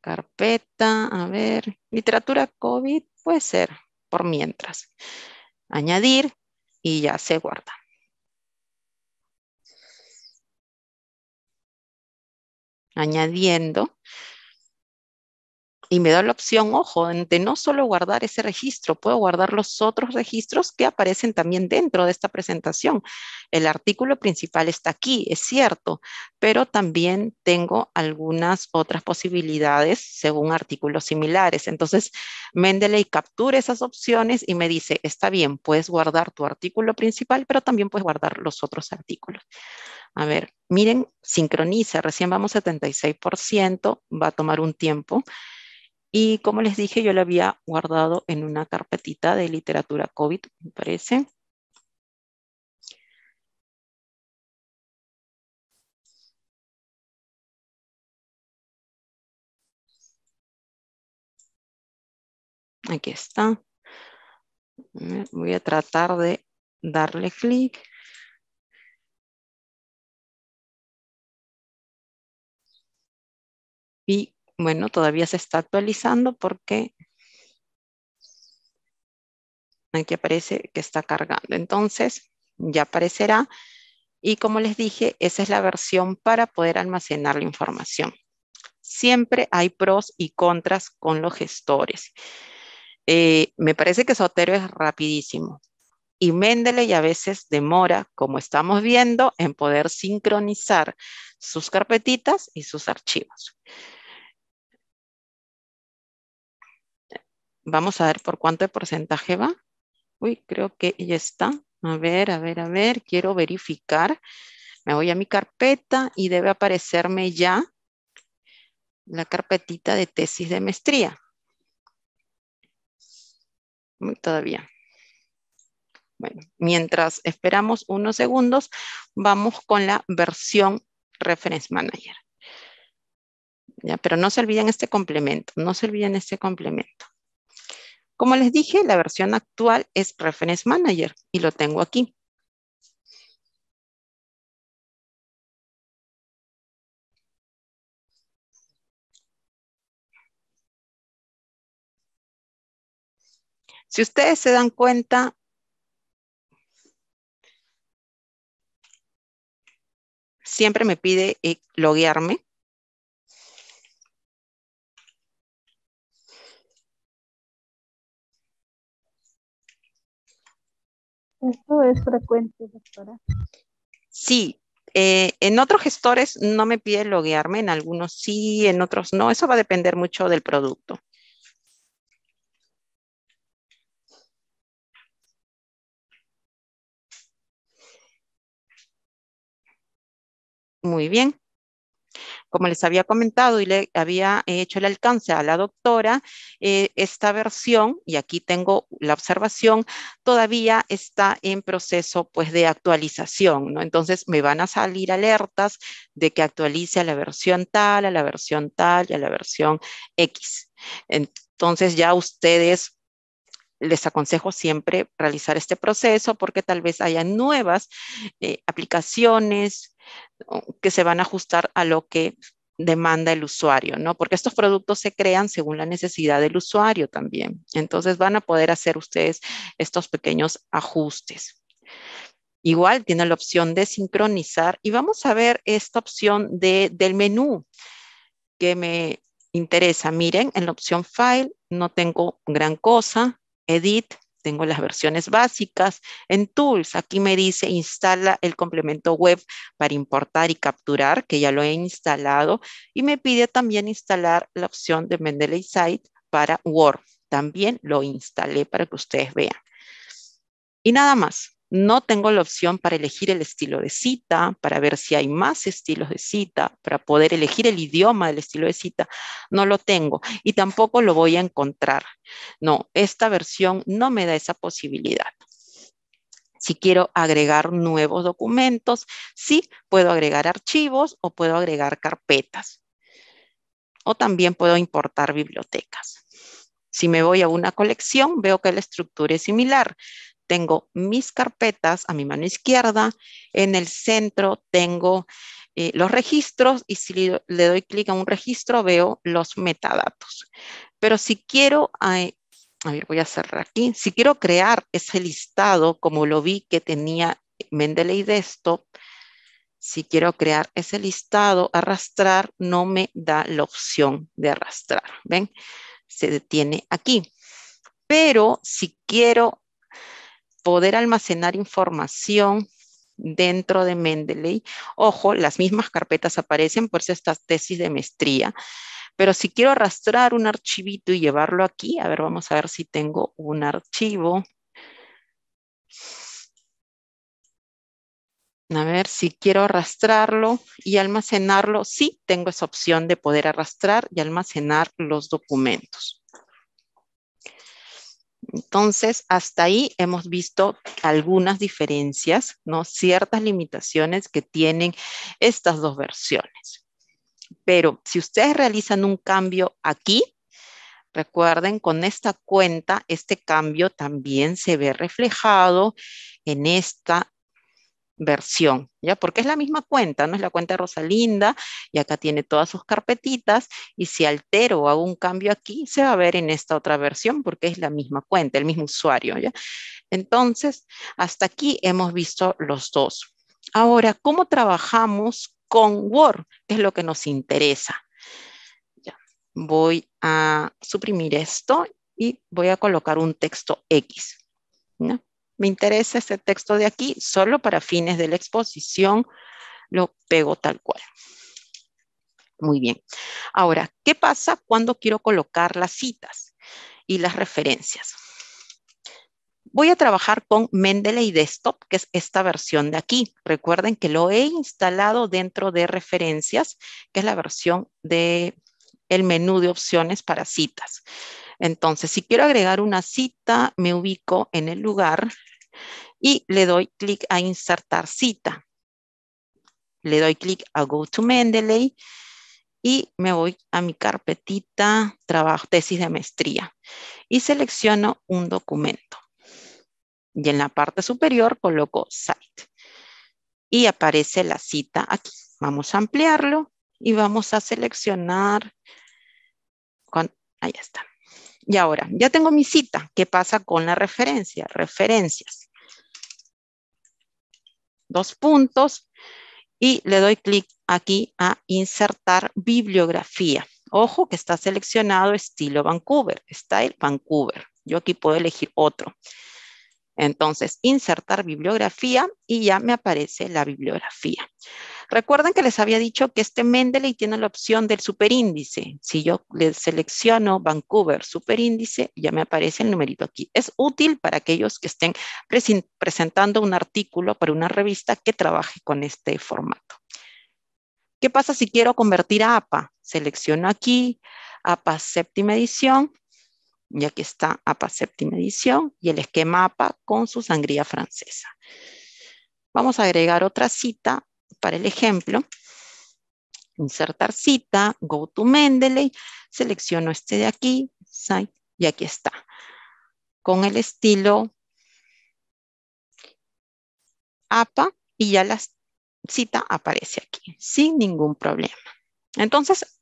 Carpeta, a ver, literatura COVID, puede ser, por mientras añadir y ya se guarda. Añadiendo y me da la opción, ojo, de no solo guardar ese registro, puedo guardar los otros registros que aparecen también dentro de esta presentación. El artículo principal está aquí, es cierto, pero también tengo algunas otras posibilidades según artículos similares. Entonces, Mendeley captura esas opciones y me dice, está bien, puedes guardar tu artículo principal, pero también puedes guardar los otros artículos. A ver, miren, sincroniza, recién vamos 76%, va a tomar un tiempo. Y como les dije, yo lo había guardado en una carpetita de literatura COVID, me parece. Aquí está. Voy a tratar de darle clic. Y bueno, todavía se está actualizando porque aquí aparece que está cargando. Entonces, ya aparecerá. Y como les dije, esa es la versión para poder almacenar la información. Siempre hay pros y contras con los gestores. Eh, me parece que Sotero es rapidísimo. Y Mendeley a veces demora, como estamos viendo, en poder sincronizar sus carpetitas y sus archivos. Vamos a ver por cuánto de porcentaje va. Uy, creo que ya está. A ver, a ver, a ver, quiero verificar. Me voy a mi carpeta y debe aparecerme ya la carpetita de tesis de maestría. todavía. Bueno, mientras esperamos unos segundos, vamos con la versión Reference Manager. Ya, pero no se olviden este complemento, no se olviden este complemento. Como les dije, la versión actual es Reference Manager y lo tengo aquí. Si ustedes se dan cuenta, siempre me pide eh, loguearme ¿Esto es frecuente, doctora? Sí, eh, en otros gestores no me pide loguearme, en algunos sí, en otros no. Eso va a depender mucho del producto. Muy bien. Como les había comentado y le había hecho el alcance a la doctora, eh, esta versión, y aquí tengo la observación, todavía está en proceso pues, de actualización. ¿no? Entonces me van a salir alertas de que actualice a la versión tal, a la versión tal y a la versión X. Entonces ya ustedes les aconsejo siempre realizar este proceso porque tal vez haya nuevas eh, aplicaciones, que se van a ajustar a lo que demanda el usuario, ¿no? Porque estos productos se crean según la necesidad del usuario también. Entonces van a poder hacer ustedes estos pequeños ajustes. Igual tiene la opción de sincronizar y vamos a ver esta opción del menú que me interesa. Miren, en la opción File no tengo gran cosa, Edit, tengo las versiones básicas. En Tools, aquí me dice instala el complemento web para importar y capturar, que ya lo he instalado. Y me pide también instalar la opción de Mendeley Site para Word. También lo instalé para que ustedes vean. Y nada más no tengo la opción para elegir el estilo de cita, para ver si hay más estilos de cita, para poder elegir el idioma del estilo de cita, no lo tengo y tampoco lo voy a encontrar. No, esta versión no me da esa posibilidad. Si quiero agregar nuevos documentos, sí, puedo agregar archivos o puedo agregar carpetas. O también puedo importar bibliotecas. Si me voy a una colección, veo que la estructura es similar tengo mis carpetas a mi mano izquierda, en el centro tengo eh, los registros y si le doy clic a un registro veo los metadatos. Pero si quiero, a ver, voy a cerrar aquí, si quiero crear ese listado como lo vi que tenía Mendeley Desktop, si quiero crear ese listado, arrastrar no me da la opción de arrastrar, ¿ven? Se detiene aquí. Pero si quiero poder almacenar información dentro de Mendeley. Ojo, las mismas carpetas aparecen, por eso estas tesis de maestría. Pero si quiero arrastrar un archivito y llevarlo aquí, a ver, vamos a ver si tengo un archivo. A ver, si quiero arrastrarlo y almacenarlo, sí tengo esa opción de poder arrastrar y almacenar los documentos. Entonces, hasta ahí hemos visto algunas diferencias, ¿no? ciertas limitaciones que tienen estas dos versiones. Pero si ustedes realizan un cambio aquí, recuerden, con esta cuenta, este cambio también se ve reflejado en esta versión, ¿ya? Porque es la misma cuenta, no es la cuenta de Rosalinda, y acá tiene todas sus carpetitas, y si altero o hago un cambio aquí, se va a ver en esta otra versión, porque es la misma cuenta, el mismo usuario, ¿ya? Entonces, hasta aquí hemos visto los dos. Ahora, ¿cómo trabajamos con Word? Es lo que nos interesa. Voy a suprimir esto y voy a colocar un texto X, ¿no? me interesa este texto de aquí solo para fines de la exposición, lo pego tal cual. Muy bien. Ahora, ¿qué pasa cuando quiero colocar las citas y las referencias? Voy a trabajar con Mendeley Desktop, que es esta versión de aquí. Recuerden que lo he instalado dentro de referencias, que es la versión de el menú de opciones para citas. Entonces, si quiero agregar una cita, me ubico en el lugar y le doy clic a insertar cita. Le doy clic a Go to Mendeley y me voy a mi carpetita trabajo, tesis de maestría y selecciono un documento. Y en la parte superior coloco Site y aparece la cita aquí. Vamos a ampliarlo y vamos a seleccionar ahí está, y ahora, ya tengo mi cita. ¿Qué pasa con la referencia? Referencias. Dos puntos. Y le doy clic aquí a insertar bibliografía. Ojo que está seleccionado estilo Vancouver, Style Vancouver. Yo aquí puedo elegir otro. Entonces, insertar bibliografía y ya me aparece la bibliografía. Recuerden que les había dicho que este Mendeley tiene la opción del superíndice. Si yo le selecciono Vancouver superíndice, ya me aparece el numerito aquí. Es útil para aquellos que estén presentando un artículo para una revista que trabaje con este formato. ¿Qué pasa si quiero convertir a APA? Selecciono aquí APA séptima edición y aquí está APA séptima edición y el esquema APA con su sangría francesa. Vamos a agregar otra cita para el ejemplo, insertar cita, go to Mendeley, selecciono este de aquí, y aquí está. Con el estilo APA y ya la cita aparece aquí, sin ningún problema. Entonces,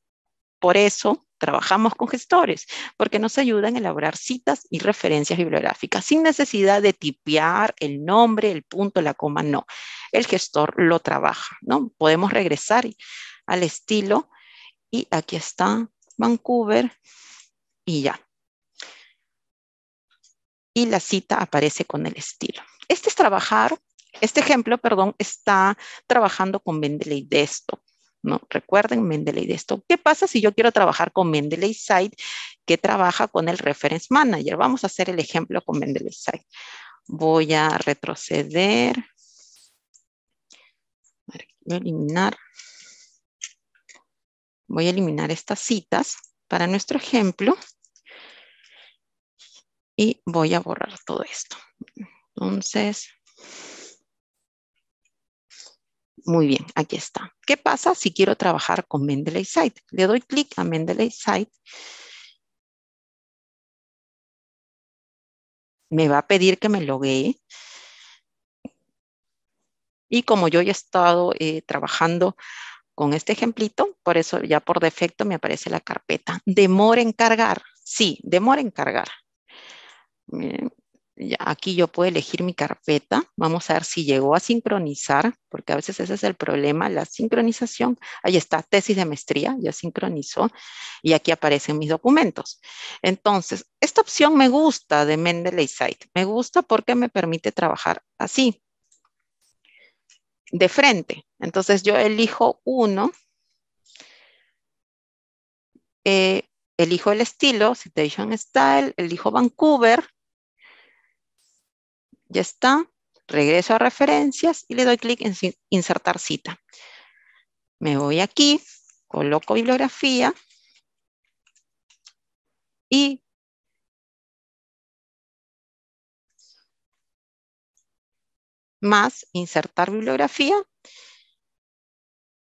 por eso trabajamos con gestores porque nos ayudan a elaborar citas y referencias bibliográficas sin necesidad de tipear el nombre, el punto, la coma, no. El gestor lo trabaja, ¿no? Podemos regresar al estilo y aquí está Vancouver y ya. Y la cita aparece con el estilo. Este es trabajar este ejemplo, perdón, está trabajando con Vendeley Desktop. ¿no? Recuerden Mendeley de esto. ¿Qué pasa si yo quiero trabajar con Mendeley Site que trabaja con el Reference Manager? Vamos a hacer el ejemplo con Mendeley Site. Voy a retroceder. Voy a eliminar. Voy a eliminar estas citas para nuestro ejemplo. Y voy a borrar todo esto. Entonces, muy bien, aquí está. ¿Qué pasa si quiero trabajar con Mendeley Site? Le doy clic a Mendeley Site. Me va a pedir que me loguee. Y como yo ya he estado eh, trabajando con este ejemplito, por eso ya por defecto me aparece la carpeta. ¿Demora en cargar? Sí, demora en cargar aquí yo puedo elegir mi carpeta. Vamos a ver si llegó a sincronizar, porque a veces ese es el problema, la sincronización. Ahí está, tesis de maestría, ya sincronizó y aquí aparecen mis documentos. Entonces, esta opción me gusta de Mendeley Site. Me gusta porque me permite trabajar así, de frente. Entonces, yo elijo uno. Eh, elijo el estilo, Citation Style, elijo Vancouver, ya está. Regreso a referencias y le doy clic en insertar cita. Me voy aquí, coloco bibliografía y más insertar bibliografía,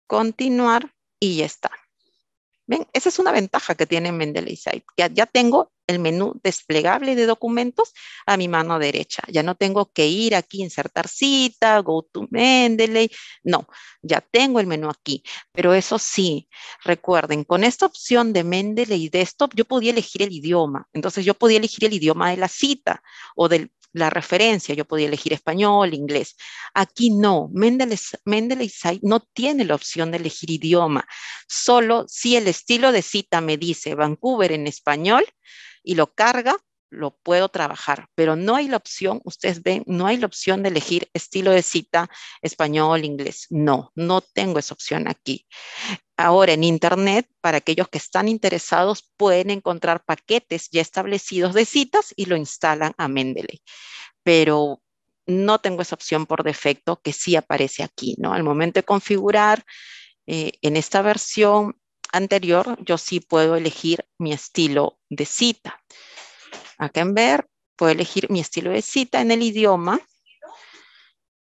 continuar y ya está. ¿Ven? Esa es una ventaja que tiene Mendeley Site. Ya, ya tengo el menú desplegable de documentos a mi mano derecha. Ya no tengo que ir aquí, insertar cita, go to Mendeley. No, ya tengo el menú aquí. Pero eso sí, recuerden, con esta opción de Mendeley Desktop, yo podía elegir el idioma. Entonces yo podía elegir el idioma de la cita o del la referencia, yo podía elegir español, inglés. Aquí no, Mendeley no tiene la opción de elegir idioma, solo si el estilo de cita me dice Vancouver en español y lo carga, lo puedo trabajar, pero no hay la opción, ustedes ven, no hay la opción de elegir estilo de cita español, inglés. No, no tengo esa opción aquí. Ahora en Internet, para aquellos que están interesados, pueden encontrar paquetes ya establecidos de citas y lo instalan a Mendeley. Pero no tengo esa opción por defecto que sí aparece aquí, ¿no? Al momento de configurar eh, en esta versión anterior, yo sí puedo elegir mi estilo de cita. Acá en ver, puedo elegir mi estilo de cita en el idioma,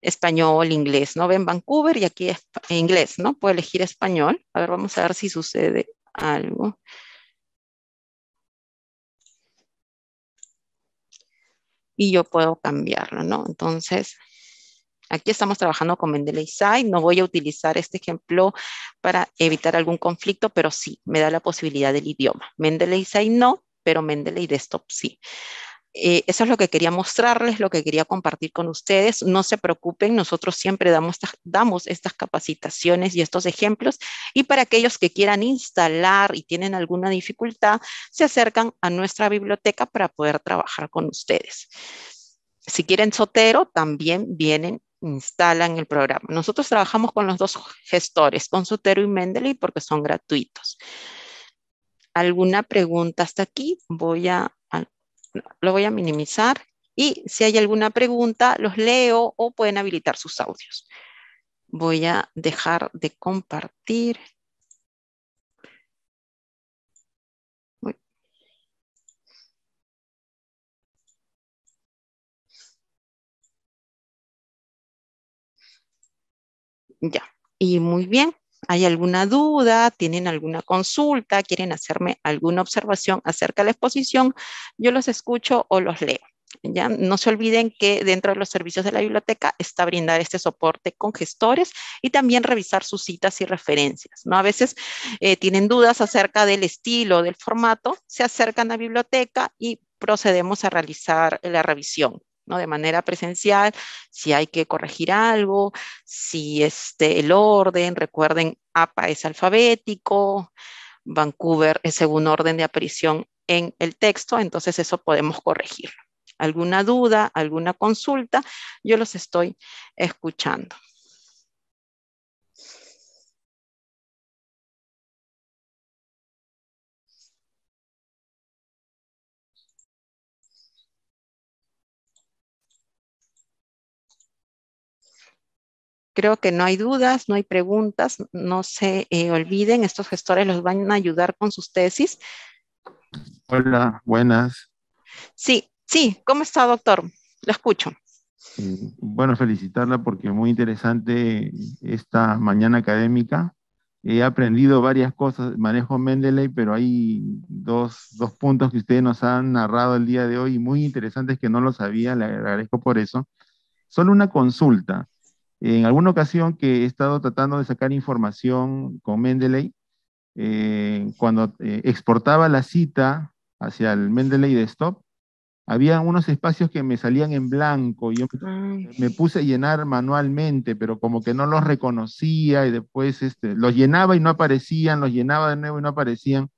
español, inglés, ¿no? Ven Vancouver y aquí es inglés, ¿no? Puedo elegir español. A ver, vamos a ver si sucede algo. Y yo puedo cambiarlo, ¿no? Entonces, aquí estamos trabajando con Mendeley Side. No voy a utilizar este ejemplo para evitar algún conflicto, pero sí, me da la posibilidad del idioma. Mendeley Side no, pero Mendeley Desktop sí. Eh, eso es lo que quería mostrarles, lo que quería compartir con ustedes. No se preocupen, nosotros siempre damos, damos estas capacitaciones y estos ejemplos. Y para aquellos que quieran instalar y tienen alguna dificultad, se acercan a nuestra biblioteca para poder trabajar con ustedes. Si quieren Sotero, también vienen instalan el programa. Nosotros trabajamos con los dos gestores, con Sotero y Mendeley, porque son gratuitos alguna pregunta hasta aquí, voy a, lo voy a minimizar y si hay alguna pregunta, los leo o pueden habilitar sus audios. Voy a dejar de compartir. Ya, y muy bien hay alguna duda, tienen alguna consulta, quieren hacerme alguna observación acerca de la exposición, yo los escucho o los leo. ¿ya? No se olviden que dentro de los servicios de la biblioteca está brindar este soporte con gestores y también revisar sus citas y referencias. ¿no? A veces eh, tienen dudas acerca del estilo, del formato, se acercan a la biblioteca y procedemos a realizar la revisión. De manera presencial, si hay que corregir algo, si este, el orden, recuerden, APA es alfabético, Vancouver es según orden de aparición en el texto, entonces eso podemos corregir. ¿Alguna duda, alguna consulta? Yo los estoy escuchando. Creo que no hay dudas, no hay preguntas, no se eh, olviden, estos gestores los van a ayudar con sus tesis. Hola, buenas. Sí, sí, ¿cómo está doctor? Lo escucho. Mm, bueno, felicitarla porque muy interesante esta mañana académica. He aprendido varias cosas, manejo Mendeley, pero hay dos, dos puntos que ustedes nos han narrado el día de hoy muy interesantes que no lo sabía, le agradezco por eso. Solo una consulta. En alguna ocasión que he estado tratando de sacar información con Mendeley, eh, cuando eh, exportaba la cita hacia el Mendeley Desktop, había unos espacios que me salían en blanco y yo me puse a llenar manualmente, pero como que no los reconocía y después este, los llenaba y no aparecían, los llenaba de nuevo y no aparecían.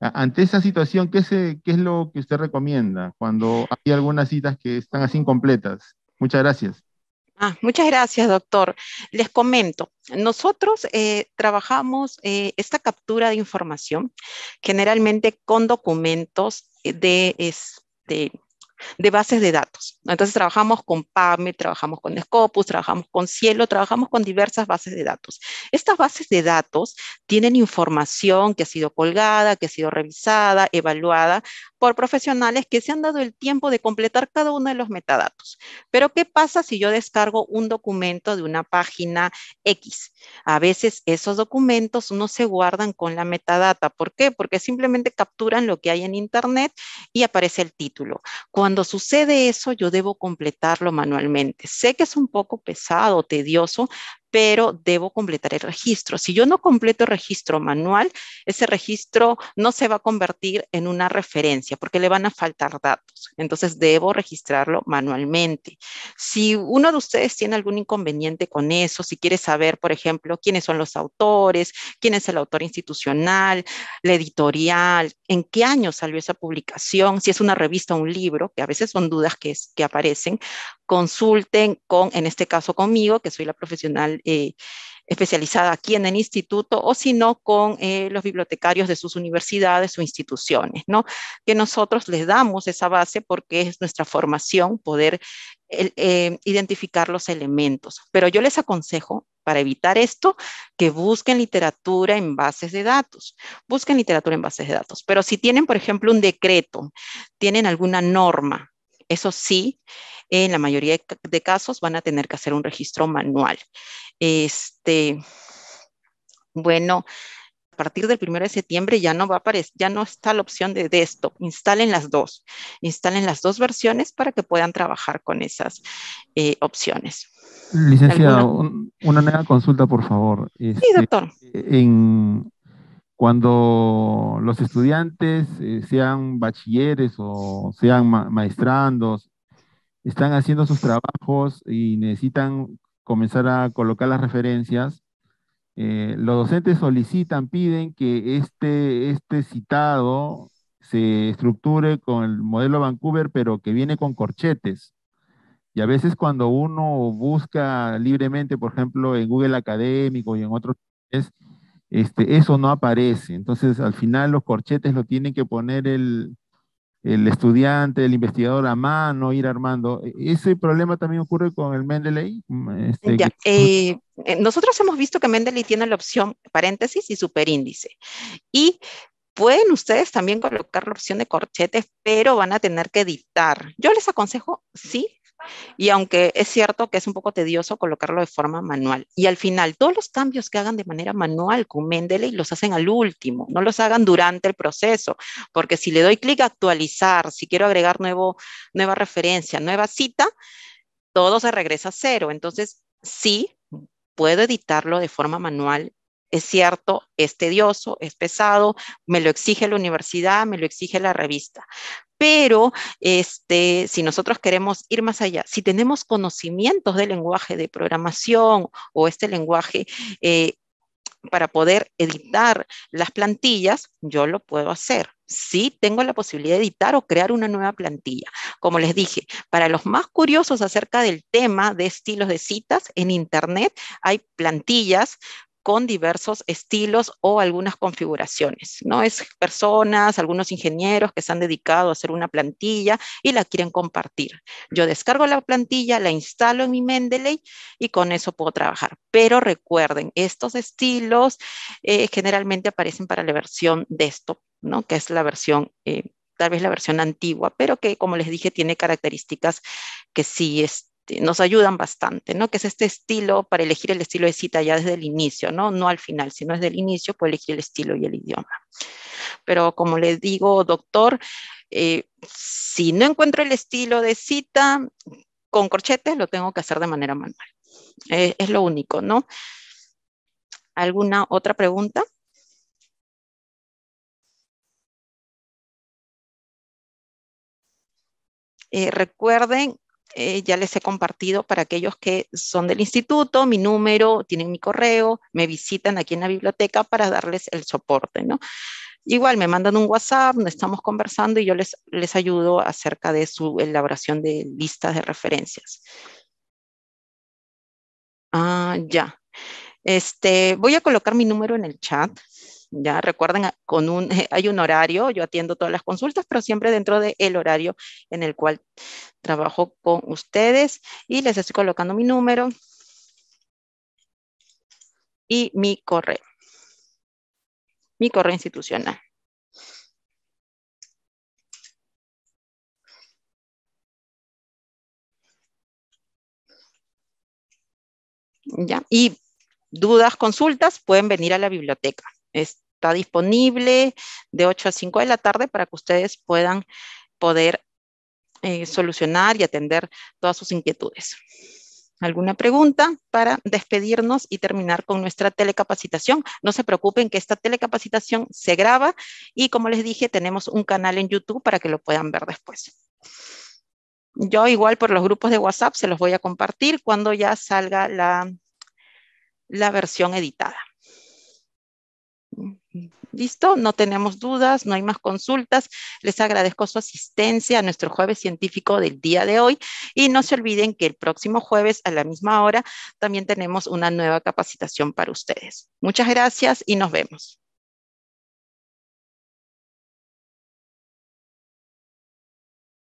Ante esa situación, ¿qué, ¿qué es lo que usted recomienda cuando hay algunas citas que están así incompletas? Muchas gracias. Ah, muchas gracias, doctor. Les comento, nosotros eh, trabajamos eh, esta captura de información generalmente con documentos de, este, de bases de datos. Entonces trabajamos con PAME, trabajamos con Scopus, trabajamos con Cielo, trabajamos con diversas bases de datos. Estas bases de datos tienen información que ha sido colgada, que ha sido revisada, evaluada profesionales que se han dado el tiempo de completar cada uno de los metadatos. Pero ¿qué pasa si yo descargo un documento de una página X? A veces esos documentos no se guardan con la metadata. ¿Por qué? Porque simplemente capturan lo que hay en Internet y aparece el título. Cuando sucede eso, yo debo completarlo manualmente. Sé que es un poco pesado, tedioso, pero debo completar el registro. Si yo no completo el registro manual, ese registro no se va a convertir en una referencia porque le van a faltar datos. Entonces debo registrarlo manualmente. Si uno de ustedes tiene algún inconveniente con eso, si quiere saber, por ejemplo, quiénes son los autores, quién es el autor institucional, la editorial, en qué año salió esa publicación, si es una revista o un libro, que a veces son dudas que, aparecen, consulten con, en este caso conmigo, que soy la profesional eh, eh, especializada aquí en el instituto o si no con eh, los bibliotecarios de sus universidades o instituciones, ¿no? Que nosotros les damos esa base porque es nuestra formación poder identificar los elementos. Pero yo les aconsejo, para evitar esto, que busquen literatura en bases de datos. Busquen literatura en bases de datos. Pero si tienen, por ejemplo, un decreto, tienen alguna norma eso sí, en la mayoría de casos van a tener que hacer un registro manual. Este, bueno, a partir del 1 de septiembre ya no va a aparecer, ya no está la opción de desktop. Instalen las dos, instalen las dos versiones para que puedan trabajar con esas eh, opciones. Licenciado, una nueva consulta, por favor. sí, este, doctor. En, cuando los estudiantes, eh, sean bachilleres o sean maestrandos, están haciendo sus trabajos y necesitan comenzar a colocar las referencias, eh, los docentes solicitan, piden que este, este citado se estructure con el modelo Vancouver, pero que viene con corchetes. Y a veces cuando uno busca libremente, por ejemplo, en Google Académico y en otros, es, este, eso no aparece. Entonces, al final los corchetes lo tienen que poner el, estudiante, el investigador a mano, ir armando. E, ¿Ese problema también ocurre con el Mendeley? Mm, este, eh, eh, nosotros hemos visto que Mendeley tiene la opción paréntesis y superíndice. Y pueden ustedes también colocar la opción de corchetes, pero van a tener que editar, Yo les aconsejo, sí, y aunque es cierto que es un poco tedioso colocarlo de forma manual. Y al final, todos los cambios que hagan de manera manual con Mendeley los hacen al último, no los hagan durante el proceso, porque si le doy clic a actualizar, si quiero agregar nueva referencia, nueva cita, todo se regresa a cero. Entonces, sí, puedo editarlo de forma manual es cierto, es tedioso, es pesado, me lo exige la universidad, me lo exige la revista, pero este, si nosotros queremos ir más allá, si tenemos conocimientos de lenguaje de programación o este lenguaje eh, para poder editar las plantillas, yo lo puedo hacer. Sí, tengo la posibilidad de editar o crear una nueva plantilla. Como les dije, para los más curiosos acerca del tema de estilos de citas, en Internet hay plantillas con diversos estilos o algunas configuraciones, ¿no? Es personas, algunos ingenieros que se han dedicado a hacer una plantilla y la quieren compartir. Yo descargo la plantilla, la instalo en mi Mendeley y con eso puedo trabajar. Pero recuerden, estos estilos eh, generalmente aparecen para la versión desktop, ¿no? Que es la versión... Eh, tal vez la versión antigua, pero que como les dije tiene características que sí es, este, nos ayudan bastante, ¿no? Que es este estilo para elegir el estilo de cita ya desde el inicio, ¿no? No al final, sino desde el inicio, puedo elegir el estilo y el idioma. Pero como les digo, doctor, eh, si no encuentro el estilo de cita con corchetes, lo tengo que hacer de manera manual. Eh, es lo único, ¿no? ¿Alguna otra pregunta? Eh, recuerden eh, ya les he compartido para aquellos que son del instituto, mi número, tienen mi correo, me visitan aquí en la biblioteca para darles el soporte, ¿no? Igual me mandan un WhatsApp, estamos conversando y yo les, les ayudo acerca de su elaboración de listas de referencias. Ah, ya. Este, voy a colocar mi número en el chat ya recuerden, ah, con un, hay un horario, yo atiendo todas las consultas, pero siempre dentro del horario en el cual trabajo con ustedes y les estoy colocando mi número y mi correo, mi correo institucional. ¿Ya? Y dudas, consultas, pueden venir a la biblioteca está disponible de 8 a 5 de la tarde para que ustedes puedan poder eh, solucionar y atender todas sus inquietudes. ¿Alguna pregunta para despedirnos y terminar con nuestra telecapacitación? No se preocupen que esta telecapacitación se graba y como les dije, tenemos un canal en YouTube para que lo puedan ver después. Yo igual por los grupos de WhatsApp se los voy a compartir cuando ya salga la, la versión editada. Listo, no tenemos dudas, no hay más consultas. Les agradezco su asistencia a nuestro jueves científico del día de hoy y no se olviden que el próximo jueves a la misma hora también tenemos una nueva capacitación para ustedes. Muchas gracias y nos vemos.